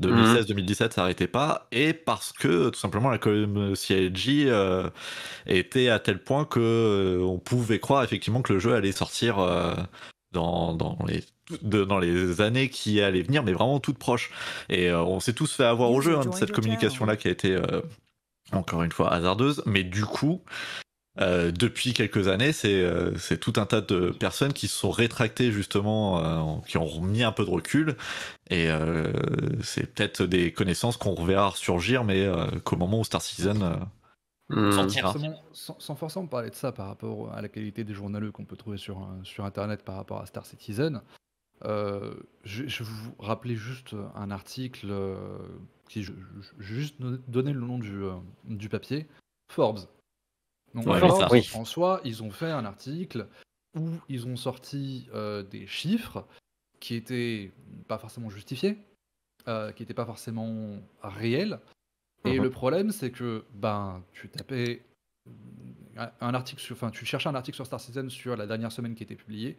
2016-2017, mhm. ça n'arrêtait pas, et parce que tout simplement la colonne CIG était à tel point que on pouvait croire effectivement que le jeu allait sortir dans, les dans les années qui allaient venir, mais vraiment toutes proches. Et on s'est tous fait avoir au jeu hein, cette hein. communication-là qui a été, encore une fois, hasardeuse. Mais du coup, euh, depuis quelques années, euh, c'est tout un tas de personnes qui se sont rétractées justement, euh, qui ont mis un peu de recul. Et c'est peut-être des connaissances qu'on reverra ressurgir, mais qu'au moment où Star Citizen hmm. sortira. Sans, forcément parler de ça par rapport à la qualité des journaleux qu'on peut trouver sur, sur Internet par rapport à Star Citizen, je, vais vous rappeler juste un article je, je, juste donner le nom du, du papier, Forbes donc en soi, ils ont fait un article où ils ont sorti euh, des chiffres qui étaient pas forcément justifiés, euh, qui n'étaient pas forcément réels. Et mhm. le problème, c'est que ben, tu tapais un article, sur, enfin, tu cherchais un article sur Star Citizen sur la dernière semaine qui était publiée.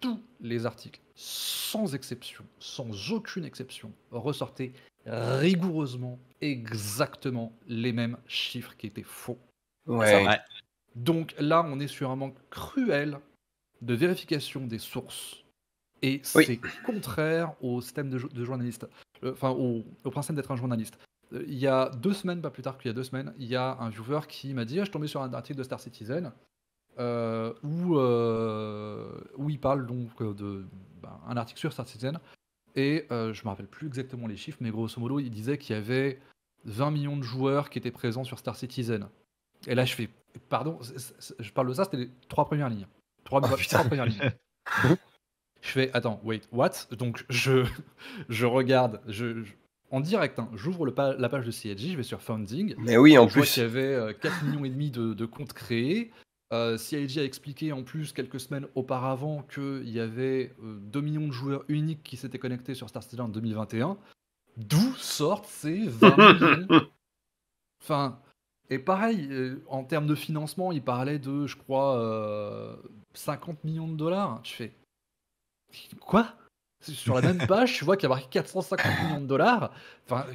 Tous les articles, sans exception, sans aucune exception, ressortaient rigoureusement exactement les mêmes chiffres qui étaient faux. Ouais. Donc là, on est sur un manque cruel de vérification des sources. Et c'est contraire au système de, journaliste, euh, enfin au, principe d'être un journaliste. Euh, il y a deux semaines, pas plus tard qu'il y a deux semaines, il y a un viewer qui m'a dit ah, Je suis tombé sur un article de Star Citizen euh, où, il parle donc de ben, article sur Star Citizen. Et je me rappelle plus exactement les chiffres, mais grosso modo, il disait qu'il y avait 20 millions de joueurs qui étaient présents sur Star Citizen. Et là, je fais, pardon, je parle de ça, c'était les trois premières lignes. Trois, oh, premières lignes. je fais, attends, wait, what Donc, je, je regarde, je, en direct, hein, j'ouvre la page de CIG, je vais sur Founding. Mais oui, en plus. il y avait 4 euh, millions et demi de, comptes créés. Euh, CIG a expliqué en plus quelques semaines auparavant qu'il y avait 2 euh, millions de joueurs uniques qui s'étaient connectés sur Star Citizen en 2021. D'où sortent ces 20 millions Enfin, et pareil, euh, en termes de financement, il parlait de, je crois, 50 euh, millions de dollars. Tu fais quoi Sur la même page, tu vois qu'il y a marqué 450 millions de dollars. Enfin,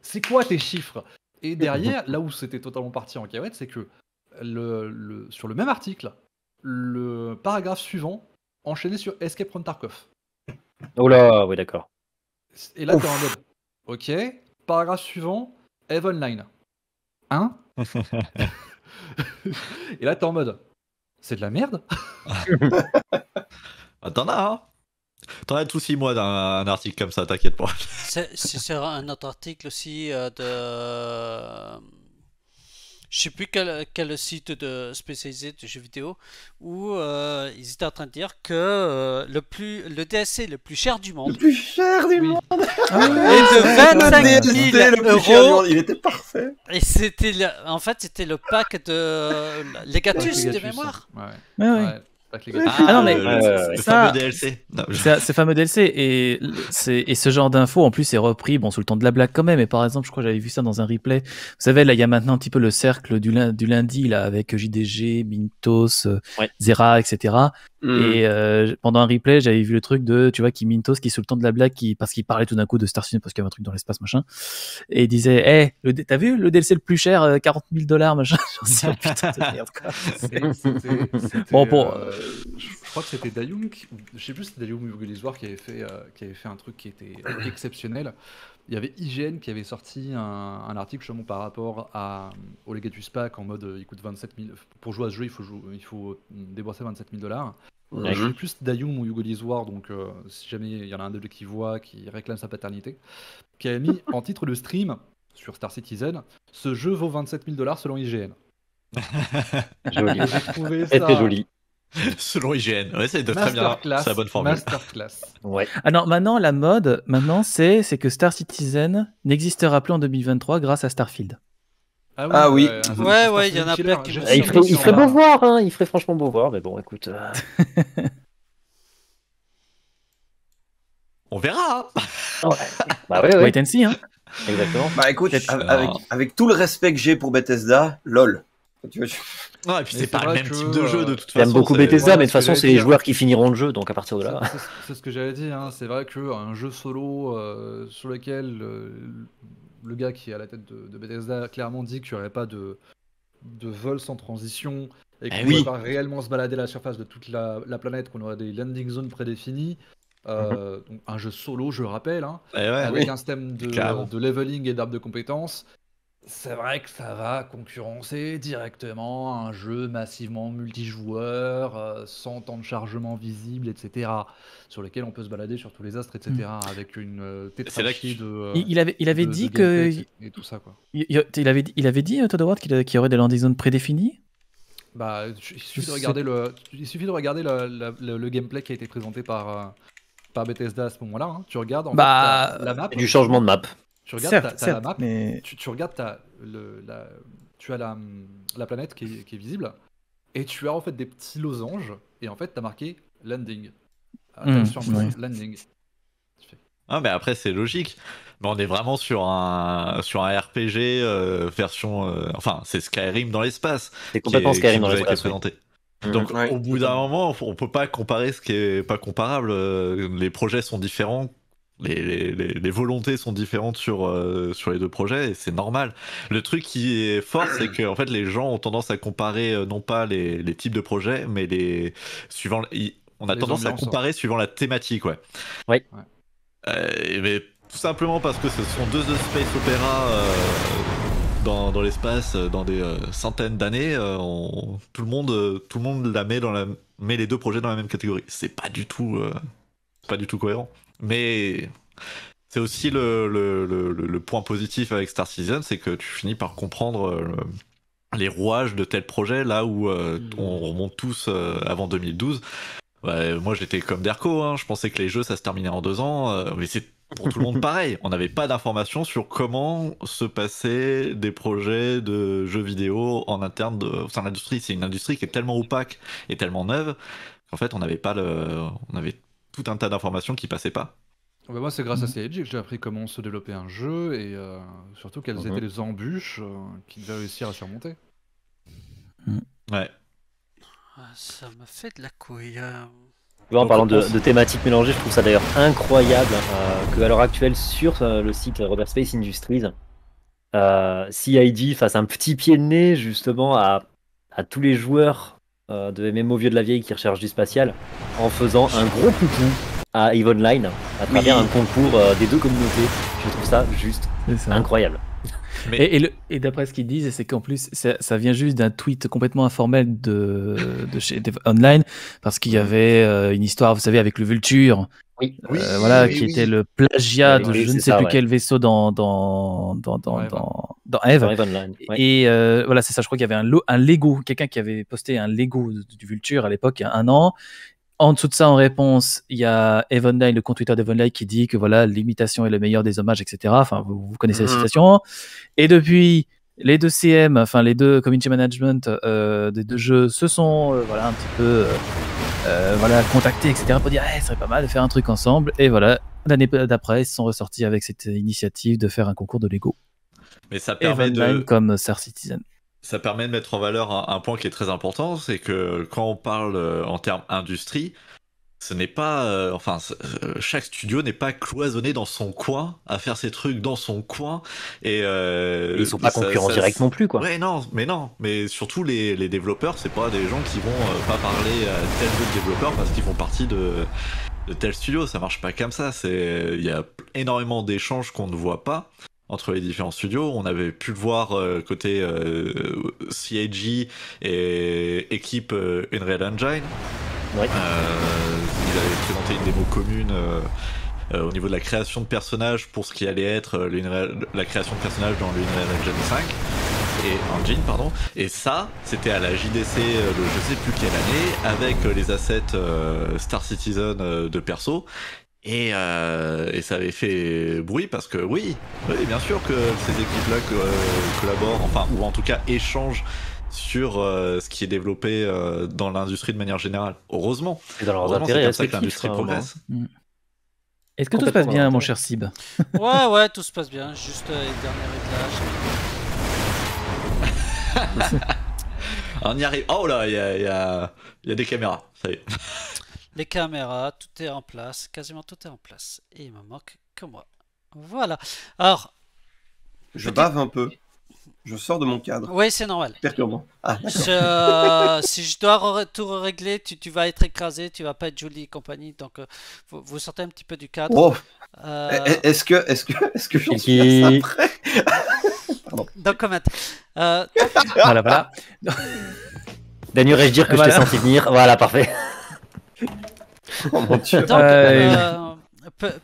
C'est quoi tes chiffres Et derrière, là où c'était totalement parti en cahuète, c'est que le, sur le même article, le paragraphe suivant enchaîné sur Escape from Tarkov. Oh là, oui, d'accord. Et là, t'es en mode. Ok, paragraphe suivant, Online. Et là, t'es en mode, c'est de la merde Attends ah, T'en as, hein T'en as tous six mois d'un article comme ça, t'inquiète pas. c'est un autre article aussi euh, de je sais plus quel, site de spécialisé de jeux vidéo où euh, ils étaient en train de dire que euh, le plus le DLC le plus cher du monde le plus cher du monde ah Et est de 25 ah 000 euros il était parfait et c'était en fait c'était le pack de euh, Legatus, de mémoire ah ah, ah, non, mais le, fameux DLC. c'est fameux DLC. Et, ce genre d'infos, en plus, est repris, bon, sous le temps de la blague quand même. Et par exemple, je crois que j'avais vu ça dans un replay. Vous savez, là, il y a maintenant un petit peu le cercle du, lundi, du lundi là, avec JDG, Mintos, euh, Zera, etc. Et mm. euh, pendant un replay, j'avais vu le truc de, tu vois, qui Mintos, qui sous le temps de la blague, qui, parce qu'il parlait tout d'un coup de Citizen parce qu'il y avait un truc dans l'espace, machin. Et il disait, hé, eh, hey, t'as vu le DLC le plus cher, 40 euh, 000 dollars, machin. bon, pour je crois que c'était Dayum je sais plus c'était ou Gulisoir qui avait fait euh, qui avait fait un truc qui était exceptionnel. Il y avait IGN qui avait sorti un, article par rapport à euh, au Legatus Pack en mode euh, il coûte 27 pour jouer à ce jeu il faut jouer, il faut débourser 27 000 dollars. Je mhm. plus Dayum ou Hugo Lisoir, donc si jamais il y en a un d'eux qui voit, qui réclame sa paternité, qui a mis en titre de stream sur Star Citizen Ce jeu vaut 27 000 dollars selon IGN. joli. J'ai trouvé ça. joli. Selon IGN, ouais, ça doit très bien. C'est la bonne formule. Masterclass. Ouais. Alors ah maintenant, la mode, maintenant, c'est c'est que Star Citizen n'existera plus en 2023 grâce à Starfield. Ah oui, ah oui. Euh, ouais, ouais, il y en a plein qui. Je... Il, ferait, il ferait beau voir, hein. il ferait franchement beau voir, mais bon, écoute. Euh. On verra. Hein. Ouais. Bah ouais, ouais. Wait and see, hein. Exactement. Bah écoute, avec, avec tout le respect que j'ai pour Bethesda, lol. Ah, et puis c'est pas le même type de euh, jeu de toute façon. J'aime beaucoup Bethesda, mais de toute façon, c'est les joueurs qui finiront le jeu, donc à partir de là. C'est ce que j'avais dit, hein. c'est vrai qu'un euh, jeu solo euh, sur lequel le gars qui est à la tête de, Bethesda a clairement dit qu'il n'y aurait pas de, de vol sans transition et eh qu'on va réellement se balader la surface de toute la, planète, qu'on aurait des landing zones prédéfinies. Mhm. un jeu solo, je rappelle, hein, eh avec un système de, de leveling et d'arbres de compétences c'est vrai que ça va concurrencer directement un jeu massivement multijoueur, euh, sans temps de chargement visible, etc. Sur lequel on peut se balader sur tous les astres, etc. Mm. Avec une euh, de. il avait, il avait dit que. Et tout ça, quoi. Il, avait, il avait dit, euh, Todorot, euh, qu'il y aurait des landing prédéfinies bah, il suffit de regarder, le, il suffit de regarder le, gameplay qui a été présenté par, par Bethesda à ce moment-là. Hein. Tu regardes en bah, fait, la map. Du changement de map. Tu regardes la map, tu, regardes tu as la, planète qui est, visible, et tu as en fait des petits losanges, et en fait, tu as marqué landing. Hmm, landing. Ah, mais après, c'est logique. Mais on est vraiment sur un, sur un RPG euh, version. Euh, enfin, c'est Skyrim dans l'espace. C'est complètement Skyrim dans l'espace. Hmm, Donc, au bout d'un moment, on peut pas comparer ce qui est pas comparable. Euh, les projets sont différents les, volontés sont différentes sur, euh, sur les deux projets et c'est normal. Le truc qui est fort, c'est que en fait, les gens ont tendance à comparer euh, non pas les, types de projets, mais les suivant. on a tendance à hein. comparer suivant la thématique, ouais. Oui. Euh, mais tout simplement parce que ce sont deux The space Opera dans, l'espace, dans des centaines d'années, tout le monde tout le monde met met les deux projets dans la même catégorie. C'est pas du tout pas du tout cohérent. Mais c'est aussi le, le, le, point positif avec Star Citizen, c'est que tu finis par comprendre euh, les rouages de tel projet, là où euh, hmm. on remonte tous euh, avant 2012. Bah, moi j'étais comme Derco, hein, je pensais que les jeux ça se terminait en deux ans, mais c'est pour tout le monde pareil. On n'avait pas d'informations sur comment se passaient des projets de jeux vidéo en interne de, l'industrie. C'est une industrie qui est tellement opaque et tellement neuve qu'en fait on n'avait pas le, on avait tout un tas d'informations qui passaient pas. Bah, moi, c'est grâce à CIG, mhm. que j'ai appris comment se développer un jeu et euh, surtout quelles mhm. étaient les embûches qui euh, qu'il devait réussir à surmonter. Mhm. Ouais. Ah, ça m'a fait de la couille. Euh. en parlant de, thématiques mélangées, je trouve ça d'ailleurs incroyable que qu'à l'heure actuelle, sur le site Robert Space Industries, CIG fasse un petit pied de nez justement à tous les joueurs euh, de MMO vieux de la vieille qui recherche du spatial, en faisant un gros coucou à Yvonne Online à travers un concours euh, des deux communautés. Je trouve ça juste incroyable. Et, d'après ce qu'ils disent, c'est qu'en plus, ça, vient juste d'un tweet complètement informel de, chez chez Online, parce qu'il y avait euh, une histoire, vous savez, avec le Vulture, euh, oui, voilà, qui était le plagiat de je ne sais plus quel vaisseau dans dans dans dans, dans, Eve. Et euh, voilà, c'est ça. Je crois qu'il y avait un, un Lego, quelqu'un qui avait posté un Lego du Vulture à l'époque, il y a un an. En dessous de ça, en réponse, il y a Evonline, le compte Twitter d'Evonline, qui dit que voilà, l'imitation est le meilleur des hommages, etc. Enfin, vous, connaissez la citation. Mm-hmm. Et depuis, les deux CM, enfin les deux community management euh, des deux jeux, se sont voilà un petit peu euh, voilà, contacter, etc., pour dire, eh, ça serait pas mal de faire un truc ensemble. Et voilà, l'année d'après, ils sont ressortis avec cette initiative de faire un concours de Lego. Mais ça permet de... comme Star Citizen. Ça permet de mettre en valeur un point qui est très important, c'est que quand on parle euh, en termes industrie, ce n'est pas, euh, enfin, euh, chaque studio n'est pas cloisonné dans son coin à faire ses trucs dans son coin. Et euh, ils sont pas concurrents non plus, quoi. non, mais non, mais surtout les, développeurs, c'est pas des gens qui vont euh, pas parler à tel autre développeur parce qu'ils font partie de, de tel studio. Ça marche pas comme ça. C'est, il y a énormément d'échanges qu'on ne voit pas entre les différents studios. On avait pu voir euh, côté euh, CIG et équipe euh, Unreal Engine. Ouais. Euh, ils avaient présenté une démo commune au niveau de la création de personnages pour ce qui allait être la création de personnages dans l'Unreal Engine 5. Et Engine, pardon. Et ça, c'était à la JDC de je sais plus quelle année, avec les assets Star Citizen de perso. Euh, et, ça avait fait bruit parce que oui, bien sûr que ces équipes-là euh, collaborent, enfin, ou en tout cas échangent sur euh, ce qui est développé dans l'industrie de manière générale. Heureusement. Et dans leurs intérêts. C'est que l'industrie progresse. Mm. Est-ce que tout se passe bien, mon cher Sib Ouais, ouais, tout se passe bien. Juste les derniers réglages. On y arrive. Oh là, il y, y a des caméras. Ça y est les caméras, tout est en place, quasiment tout est en place. Et il me manque que moi. Voilà. Alors. Je bave un peu. Je sors de mon cadre. Oui, c'est normal. Perturbant. Ah, euh, si je dois tout régler, tu, vas être écrasé, tu vas pas être joli compagnie. Donc, euh, vous, sortez un petit peu du cadre. Oh. Euh, e-, e-, est-ce que, est-ce que, est-ce que j'en suis prêt Pardon. Donc, comment Voilà, voilà. Daniel, je dire que je t'ai senti venir Voilà, parfait. Oh ah, euh,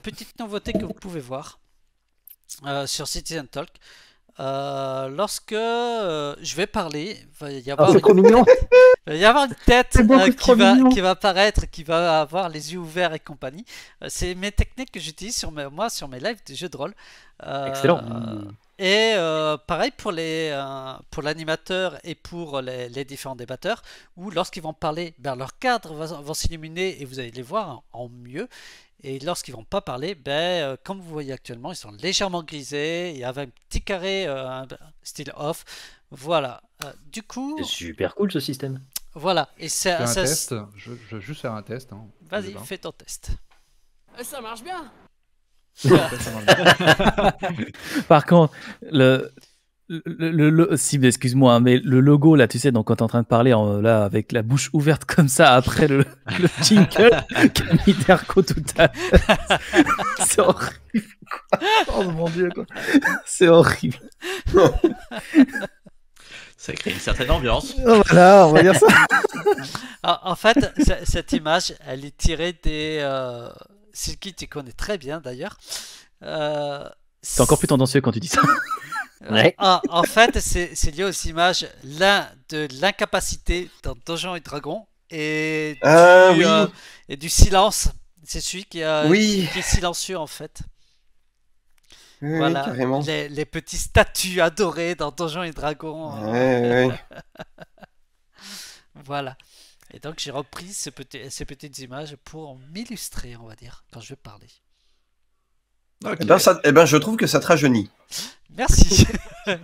petite nouveauté que vous pouvez voir euh, sur Citizen Talk. Euh, lorsque je vais parler, il y ah, avoir, va y avoir une tête qui, va, qui va apparaître, qui va avoir les yeux ouverts et compagnie. c'est mes techniques que j'utilise sur moi sur mes lives de jeux de rôle. Excellent. Et euh, pareil pour les euh, pour l'animateur et pour les, différents débatteurs, où lorsqu'ils vont parler, ben, leur cadre va, s'illuminer et vous allez les voir en, mieux. Et lorsqu'ils vont pas parler, ben, euh, comme vous voyez actuellement, ils sont légèrement grisés, il y avait un petit carré ben, style off. Voilà. du coup. super cool ce système. Voilà. Et c'est un Je, vais juste faire un test. Hein. Vas-y, fais ton test. Ça marche bien. Par contre, le, le, le, excuse-moi, hein, mais le logo là, tu sais, donc quand es en train de parler là avec la bouche ouverte comme ça après le, le jingle, Camille tout à c'est horrible. Oh mon dieu, quoi. C'est horrible. ça crée une certaine ambiance. Oh, voilà, on va dire ça. en fait, cette image, elle est tirée des. Euh, qui tu connais très bien d'ailleurs. c'est euh, encore plus tendancieux quand tu dis ça. Ah, en fait, c'est lié aux images l'un de l'incapacité dans Donjons et Dragons et, ah, du, euh, et du silence. C'est celui qui, est silencieux en fait. voilà, Les, les, petits statues adorées dans Donjons et Dragons. voilà. Et donc j'ai repris ces, petites images pour m'illustrer, on va dire, quand je vais parler. Eh ben, eh, ben je trouve que ça te rajeunit. Merci.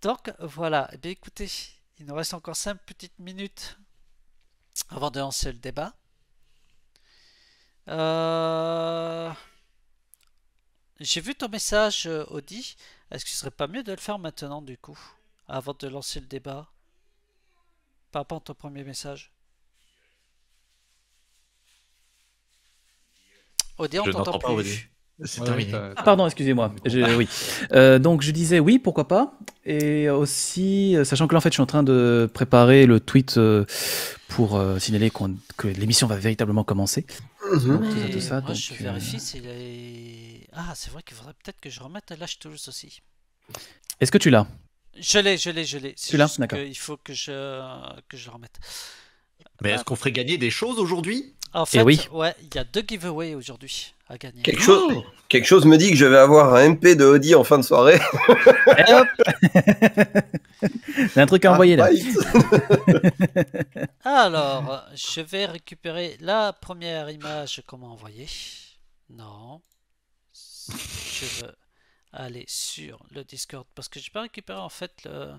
donc voilà, eh bien, écoutez, il nous reste encore cinq petites minutes avant de lancer le débat. Euh, j'ai vu ton message, euh, Audi. Est-ce que ce serait pas mieux de le faire maintenant, du coup, avant de lancer le débat par rapport au premier message je pas, C'est terminé. pardon, excusez-moi. oui. Euh, donc je disais oui, pourquoi pas. Et aussi, euh, sachant que là en fait, je suis en train de préparer le tweet euh, pour signaler que l'émission va véritablement commencer. Mhm. je vérifie si Ah, c'est vrai qu'il faudrait peut-être que je remette l'âge tous aussi. Est-ce que tu l'as je l'ai, je l'ai, je l'ai. Celui-là, d'accord. Il faut que je, que je remette. Mais est-ce ah. qu'on ferait gagner des choses aujourd'hui En eh fait, oui. ouais, il y a deux giveaways aujourd'hui à gagner. Quelque, chose, oh quelque chose me dit que je vais avoir un MP de Audi en fin de soirée. Et eh hop Il y a un truc à envoyer là. Alors, je vais récupérer la première image qu'on m'a envoyée. Non. Je veux aller sur le Discord parce que j'ai pas récupéré en fait le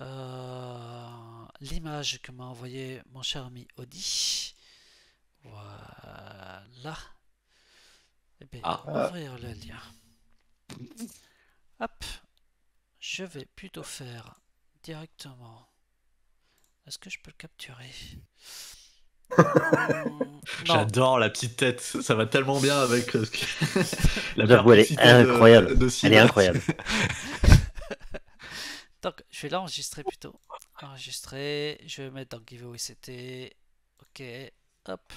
euh, l'image que m'a envoyé mon cher ami Audi. Voilà. Et eh bien, on ah. ouvrir le lien. Hop. Je vais plutôt faire directement. Est-ce que je peux le capturer euh, J'adore la petite tête, ça va tellement bien avec euh, la petite elle est incroyable. elle est incroyable. Donc, je vais l'enregistrer plutôt. Enregistrer, je vais mettre dans giveaway Ok, hop.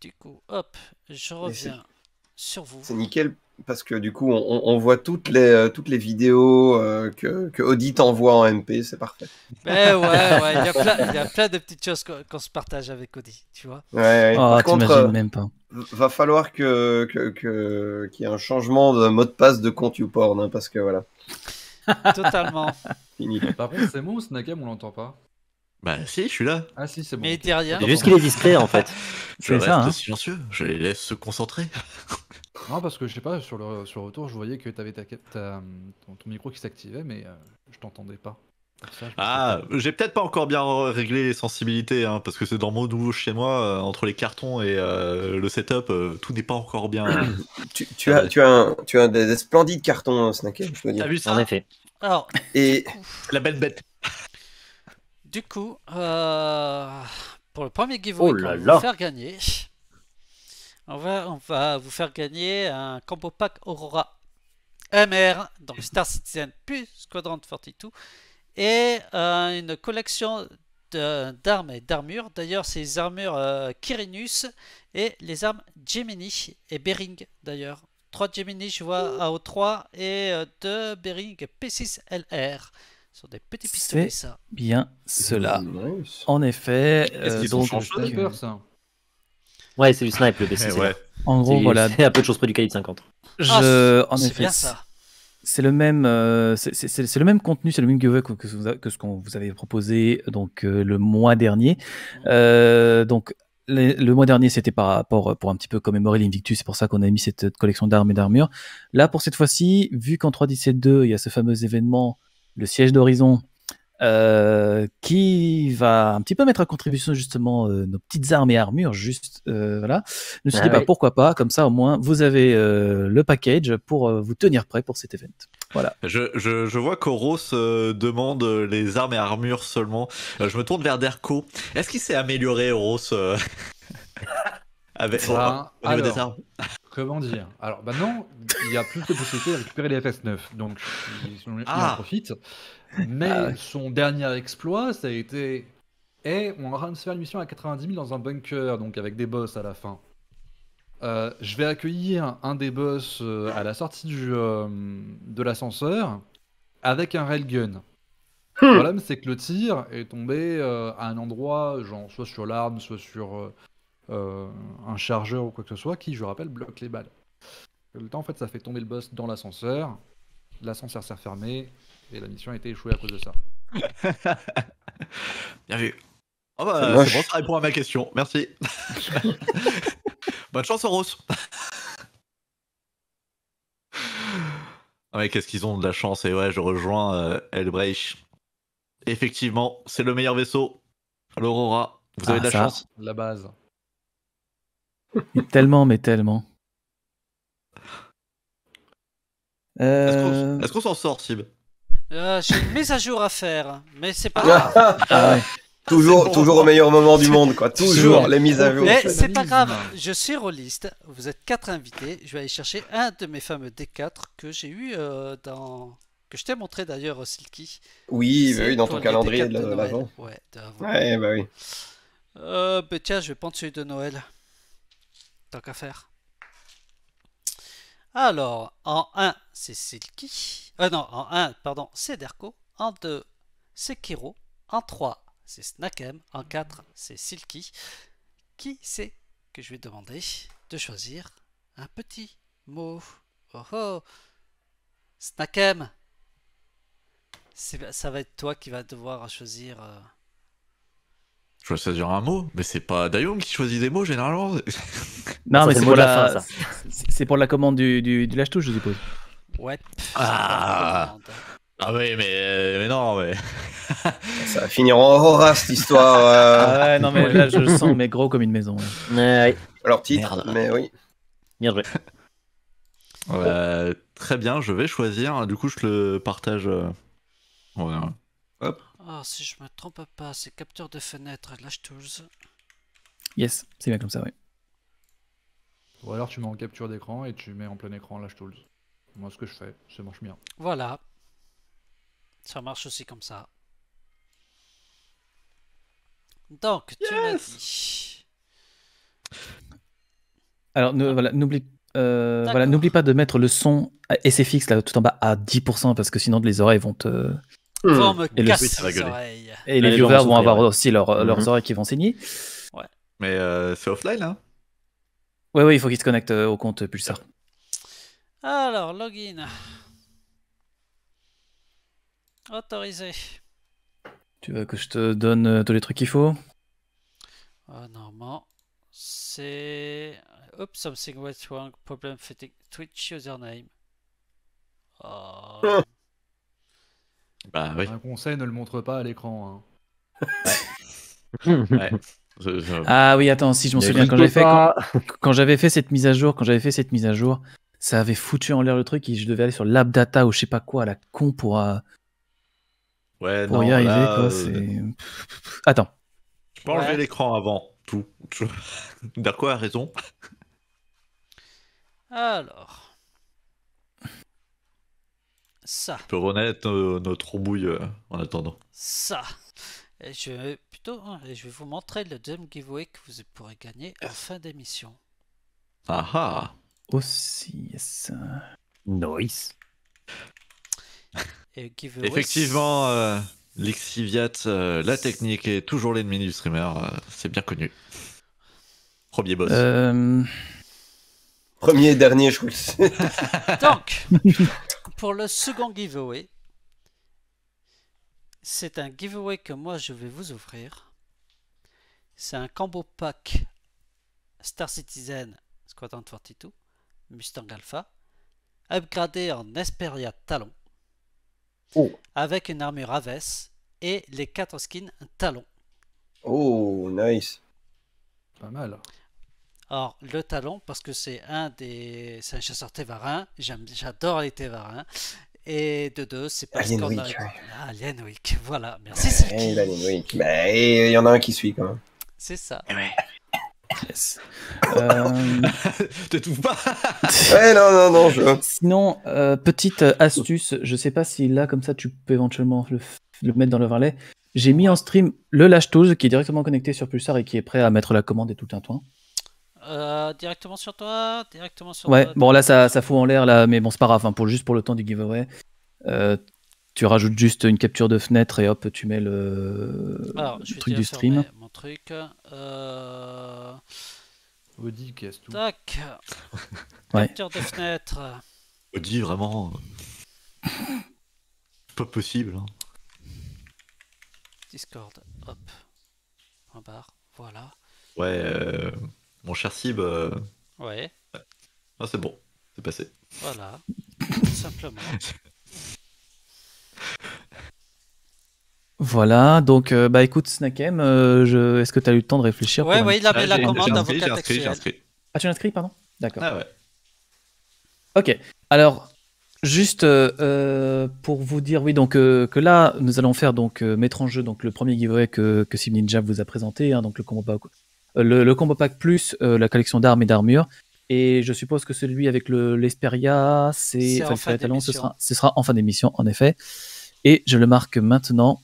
Du coup, hop, je reviens sur vous. C'est nickel parce que du coup, on, voit toutes les, euh, toutes les vidéos euh, que, que Audi t'envoie en MP, c'est parfait. Mais eh ouais, ouais, il y, a plein, de petites choses qu'on se partage avec Audi, tu vois. Ouais, oh, Par contre, euh, même pas. va falloir que, que, qu'il y ait un changement de mot de passe de compte YouPorn, hein, parce que voilà. Totalement. Par contre, c'est bon ou on l'entend pas bah si, je suis là. Ah si, c'est bon. Mais t'es rien. juste qu'il est discret en fait. je ça, hein. silencieux, je les laisse se concentrer. non, parce que je sais pas, sur le, sur le retour, je voyais que t'avais ta, ta, ton, micro qui s'activait, mais euh, je t'entendais pas. ah, j'ai peut-être pas encore bien réglé les sensibilités, hein, parce que c'est dans mon nouveau chez moi, euh, entre les cartons et euh, le setup, tout n'est pas encore bien. Hein. tu, as, tu, as tu as des, splendides cartons, snacker, je dire. T'as vu ça En effet. Alors, et... La belle bête. Du coup, euh, pour le premier giveaway oh faire gagner, on va, on va vous faire gagner un combo pack Aurora MR, donc Star Citizen plus Squadron 42, et euh, une collection d'armes et d'armures. D'ailleurs, c'est armures euh, quirinus et les armes Gemini et Bering d'ailleurs. 3 Gemini, je vois, AO3 et 2 Bering P6LR sur des petits pistolets, ça. Bien cela. En effet. Est-ce euh, ça Ouais, c'est du snipe le DC. Eh en gros, voilà. C'est à peu de choses près du calibre 50. Je... Ah, en effet. C'est le même, euh, c'est le même contenu, c'est le même giveaway que, que, ce qu'on vous avait proposé donc euh, le mois dernier. Mm. donc le, mois dernier, c'était par rapport pour un petit peu commémorer l'Invictus, c'est pour ça qu'on a mis cette collection d'armes et d'armures. Là, pour cette fois-ci, vu qu'en 3.17.2, il y a ce fameux événement le siège d'Horizon, euh, qui va un petit peu mettre à contribution justement euh, nos petites armes et armures, juste euh, voilà. ne me ah pourquoi pas, comme ça au moins vous avez euh, le package pour vous tenir prêt pour cet event. Voilà. Je, je, vois qu'Horos demande les armes et armures seulement. je me tourne vers Derko. Est-ce qu'il s'est amélioré Horos avec, au niveau des armes Comment dire Alors, maintenant, bah il y a plus de possibilités de récupérer les FS9, donc il, en ah. profite. Mais ah son dernier exploit, ça a été Eh, on est se faire une mission à 90 000 dans un bunker, donc avec des boss à la fin. Euh, je vais accueillir un des boss euh, à la sortie du, euh, de l'ascenseur avec un railgun. Hmm. Le problème, c'est que le tir est tombé à un endroit, genre soit sur l'arme, soit sur euh, un chargeur ou quoi que ce soit, qui, je rappelle, bloque les balles. Le temps, en fait, ça fait tomber le boss dans l'ascenseur, l'ascenseur s'est refermé, et la mission a été échouée à cause de ça. Bien vu. Oh bah, c'est bon, ça répond à ma question. Merci. Bonne chance, ah qu'est-ce qu'ils ont de la chance. Et ouais, je rejoins euh, Elbreich. Effectivement, c'est le meilleur vaisseau. L'Aurora. Vous avez ah, de la chance. La base tellement, mais tellement. Est-ce qu'on euh, s'en sort, Sib euh, J'ai une mise à jour à faire, mais c'est pas ah. grave. Ah ah toujours, toujours au meilleur moment du monde, quoi. Toujours les mises à jour. Mais c'est pas grave, je suis rôliste. Vous êtes quatre invités. Je vais aller chercher un de mes fameux D4 que j'ai eu euh, dans. que je t'ai montré d'ailleurs, Silky. Bah oui, dans ton calendrier de, Ouais, bah oui. Bah tiens, je vais prendre celui de Noël qu'à faire. Alors, en 1, c'est Silky. Euh, non, en 1, pardon, c'est Derko. En 2, c'est Kiro. En 3, c'est Snakem. En 4, c'est Silky. Qui c'est que je vais demander de choisir un petit mot Oh oh Snakem Ça va être toi qui va devoir choisir... Euh, je vais choisir un mot, mais c'est pas Dayong qui choisit des mots généralement. Non, mais c'est pour la, c'est pour la commande du, du, lâche-touche, je suppose. Ouais. Ah. Ah oui, mais, euh, mais non, mais. ça va finir en horreur cette histoire. Euh. Ah ouais, non, mais là je le sens, mais gros comme une maison. Ouais. Alors, titre, mais oui. Bien joué. très bien, je vais choisir. Du coup, je le partage. Euh, ah, si je me trompe pas, c'est capteur de fenêtre, Lash Tools. Yes, c'est bien comme ça, oui. Ou alors tu mets en capture d'écran et tu mets en plein écran Lash Tools. Moi, ce que je fais, ça marche bien. Voilà. Ça marche aussi comme ça. Donc, tu yes Alors, voilà, n'oublie euh, voilà, n'oublie pas de mettre le son SFX là, tout en bas à 10% parce que sinon les oreilles vont te, Hmm. et casse les oreilles. Et les viewers vont avoir aussi leurs mhm. oreilles qui vont signer. Ouais. Mais euh, c'est offline, hein Ouais, ouais, il faut qu'ils se connectent euh, au compte Pulsar. Alors, login. Autorisé. Tu veux que je te donne euh, tous les trucs qu'il faut oh, Normalement, c'est... Oups, something went wrong, problem fitting Twitch username. Oh. Bah, Un conseil, ne le montre pas à l'écran. Hein. Ah oui, attends, si je m'en souviens, quand j'avais, fait, quand, j'avais fait cette mise à jour, quand j'avais fait cette mise à jour, ça avait foutu en l'air le truc et je devais aller sur l'abdata ou je sais pas quoi à la con pour, euh, pour y arriver. Euh, attends. tu peux enlever l'écran avant tout. D'accord, a raison. Alors. Ça. On peut renaître notre roubouille euh, en attendant. Ça. je vais plutôt, hein, je vais vous montrer le deuxième giveaway que vous pourrez gagner en fin d'émission. Ah ah. Aussi, yes. Nice. Effectivement, euh, euh, la technique est toujours l'ennemi du streamer, euh, c'est bien connu. Premier boss. Premier et dernier, je crois. Tank pour le second giveaway, c'est un giveaway que moi je vais vous offrir. C'est un combo pack Star Citizen Squadron 42 Mustang Alpha upgradé en Esperia Talon oh. avec une armure Aves et les quatre skins Talon. Oh, nice. Pas mal. Alors, le talon, parce que c'est un des. chasseurs un chasseur j'adore les tévarins. Et de deux, c'est parce qu'on a. Alien Week, ah, voilà, merci bah, il y en a un qui suit quand même. C'est ça. Eh ouais. Euh, te trouve pas ouais, non, non, non. Sinon, euh, petite euh, astuce, je sais pas si là, comme ça, tu peux éventuellement le, mettre dans le varlet. J'ai mis en stream le Lash qui est directement connecté sur Pulsar et qui est prêt à mettre la commande et tout un toit. Euh, directement sur toi Directement sur Ouais, bon là ça, ça fout en l'air là, mais bon c'est pas grave, hein, pour, juste pour le temps du giveaway. Euh, tu rajoutes juste une capture de fenêtre et hop, tu mets le, truc du stream. Mon truc. Euh... Audi ce tout. Tac Capture de fenêtre. Audi, vraiment. pas possible. Hein. Discord, hop. un bar voilà. Ouais. Euh... Mon cher Sib. Euh, ouais. Ah, c'est bon, c'est passé. Voilà, simplement. Voilà, donc euh, bah écoute Snakem, euh, je... est-ce que tu as eu le temps de réfléchir Ouais, oui, il la commande avant textuel. Inscrit, Ah, tu inscrit, pardon D'accord. Ah ouais. Ok, alors juste pour vous dire, oui, donc que là, nous allons faire donc mettre en jeu donc le premier giveaway que, que Ninja vous a présenté, hein, donc le combat, le, combo pack plus euh, la collection d'armes et d'armures. Et je suppose que celui avec l'Esperia, c'est enfin, en ce, sera, ce sera en fin d'émission, en effet. Et je le marque maintenant.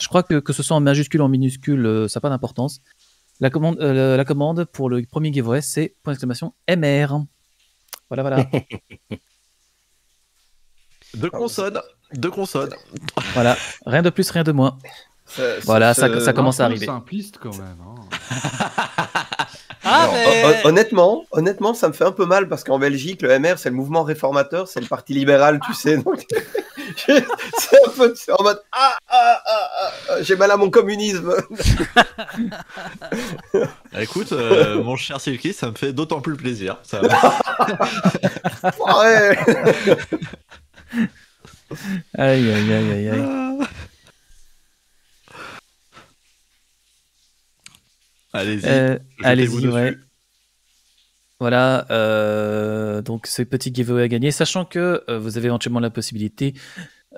Je crois que que ce soit en majuscule ou en minuscule, euh, ça n'a pas d'importance. La commande, euh, la commande pour le premier giveaway, c'est point d'exclamation MR. Voilà, voilà. deux consonnes, deux consonnes. Voilà, rien de plus, rien de moins voilà, ça, ça, commence à arriver. simpliste quand même. Hein. Ah, honnêtement, honnêtement, ça me fait un peu mal parce qu'en Belgique, le MR, c'est le mouvement réformateur, c'est le parti libéral, tu sais. c'est un peu en mode ah ah, ah, ah, ah, j'ai mal à mon communisme. Bah, écoute, euh, mon cher Silky, ça me fait d'autant plus plaisir. Ça... aïe, aïe, aïe, aïe. Allez-y. Euh, allez-y, Voilà, euh, donc ce petit giveaway à gagner, sachant que euh, vous avez éventuellement la possibilité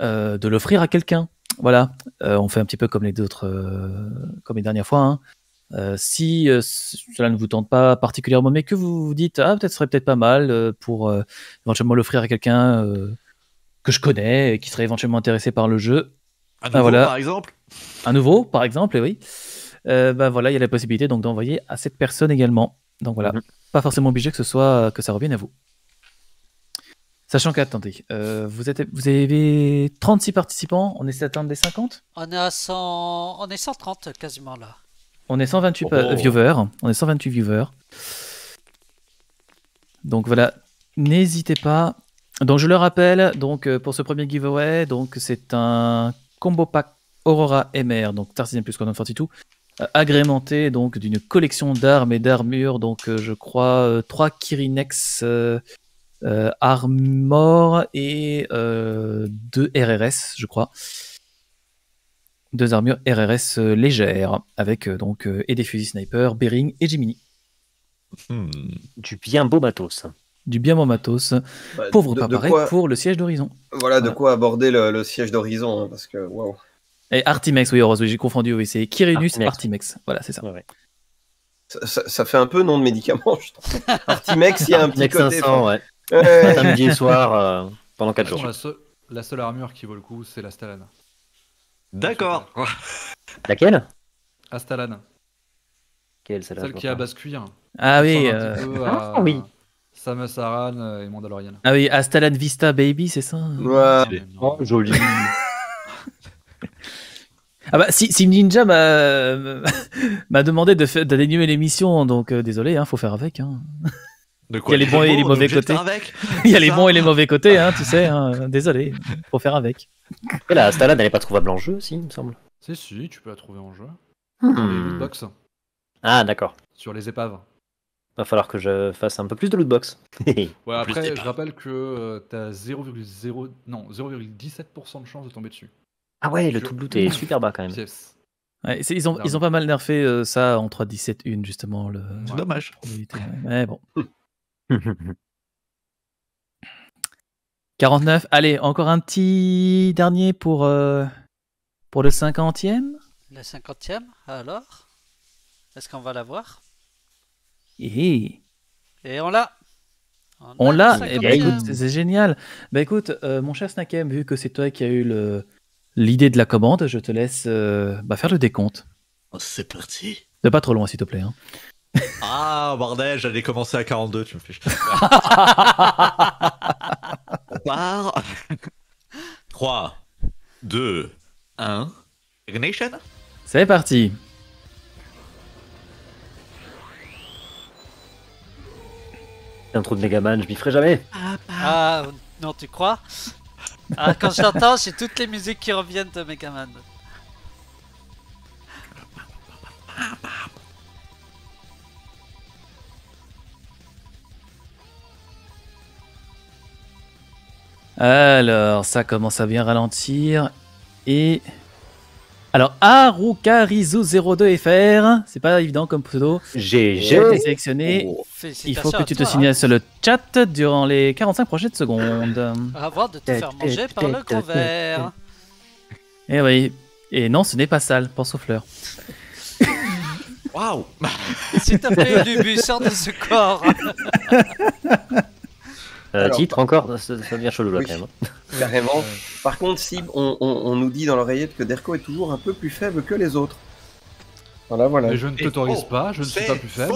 de l'offrir à quelqu'un. Voilà, on fait un petit peu comme les autres, comme les dernières fois. Hein. si cela ne vous tente pas particulièrement, mais que vous vous dites, ah, peut-être serait peut-être pas mal pour éventuellement l'offrir à quelqu'un que je connais et qui serait éventuellement intéressé par le jeu. Un ah, nouveau, voilà. par exemple Un nouveau, par exemple, et eh oui. Euh, bah voilà, il y a la possibilité donc d'envoyer à cette personne également. Donc voilà, mhm. pas forcément obligé que ce soit euh, que ça revienne à vous. Sachant qu'attendez, euh, vous, vous avez 36 participants, on essaie d'atteindre les 50 On est à 100, on est 130 quasiment là. On est 128 viewers, on est 128 viewers. Donc voilà, n'hésitez pas. Donc je le rappelle, donc pour ce premier giveaway, donc c'est un combo pack Aurora MR, donc Tarzan plus Quantum 42, agrémenté donc d'une collection d'armes et d'armures. Donc, euh, je crois euh, trois Kirinex euh, Armor et deux RRS, je crois deux armures RRS légères, avec donc et des fusils sniper, Bering et Jiminy. Hmm. Du bien beau matos. Du bien beau matos. Bah, Pauvre de, pour le siège d'Horizon. Voilà, de quoi aborder le, siège d'Horizon, hein, parce que waouh. Et Artimex, oui, heureusement, j'ai confondu, oui, c'est Kirinus, Artimex. Artimex. Voilà, c'est ça. Ça, fait un peu nom de médicament, je Artimex, il y a un petit côté. 500, ouais. Samedi et soir, euh, pendant 4 jours. La, seule armure qui vaut le coup, c'est l'astalane. D'accord. Laquelle Astalane. Quelle celle, celle qui a basse cuir. Hein. Ah oui. Euh... Ah, oui. Samus Aran euh, et Mandalorian. Ah oui, Astalan Vista Baby, c'est ça Ouais. Oh, joli. Ah bah, si, Ninja m'a demandé de, de l'émission, donc euh, désolé, hein, faut faire avec. Hein. De quoi, il y a les bons et les mauvais côtés. il y a les bons et les mauvais côtés, hein, tu sais. Hein, désolé, faut faire avec. Et la Stalade, n'allait pas trouvable en jeu, si, il me semble. C'est si, tu peux la trouver en jeu. Hmm. Ah, d'accord. Sur les épaves. Va falloir que je fasse un peu plus de lootbox. après, je rappelle que euh, t'as 0,0 non 0,17% de chance de tomber dessus. Ah ouais, le tout de est super bas quand même. ils, ont, ils ont pas mal nerfé euh, ça en 3.17.1 justement. Le... C'est dommage. bon. 49, allez, encore un petit dernier pour, euh, pour le 50e. Le 50e, alors Est-ce qu'on va l'avoir Et... Eh. Et on l'a On, l'a, eh ben, c'est génial. Bah écoute, euh, mon cher Snakem, vu que c'est toi qui as eu le, l'idée de la commande. Je te laisse euh, bah, faire le décompte. Oh, c'est parti. Ne pas trop loin, s'il te plaît. Hein. Ah, bordel, j'allais commencer à 42, tu me fais chier. 3, 2, 1. Ignition C'est parti. Un trou de Megaman, je m'y ferai jamais. ah, bah. ah non, tu crois ah, quand j'entends, j'ai toutes les musiques qui reviennent de Megaman. Alors, ça commence à bien ralentir. Et alors, Arukarizu02FR, c'est pas évident comme pseudo. J'ai sélectionné. Oh. Il faut que tu te hein. signes sur le chat durant les 45 prochaines secondes. Avoir de te faire manger par le gros Et eh oui. Et non, ce n'est pas sale, pense aux fleurs. Waouh c'est un peu bus, sors de ce corps Euh, titre encore, ça, devient chelou là quand même. Carrément. Par contre, si on, nous dit dans l'oreillette que Derko est toujours un peu plus faible que les autres. Voilà, voilà. Mais je ne t'autorise pas, je ne suis pas plus faible.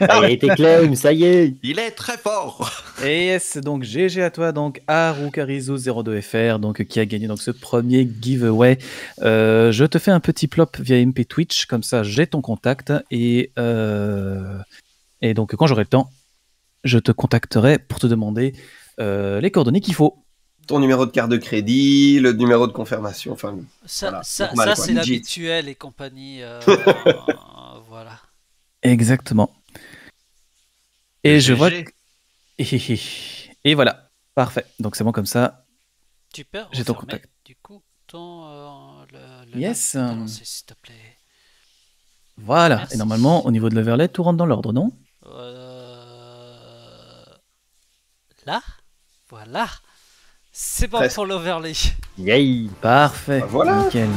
Ah, il a été claim, ça y est. Il est très fort. Et yes, donc GG à toi, donc Arukarizu02FR, donc qui a gagné donc ce premier giveaway. Euh, je te fais un petit plop via MP Twitch, comme ça j'ai ton contact et euh, et donc quand j'aurai le temps, je te contacterai pour te demander euh, les coordonnées qu'il faut. Ton numéro de carte de crédit, le numéro de confirmation, enfin. Ça, c'est l'habituel et compagnie. Euh, euh, voilà. Exactement. Et je vois. Et voilà, parfait. Donc c'est bon comme ça. Tu J'ai ton contact. Du coup, ton. yes. Voilà. Et normalement, au niveau de l'overlay, tout rentre dans l'ordre, non Voilà. Voilà. C'est bon pour l'overlay. Yay, parfait. Bah, voilà. Nickel.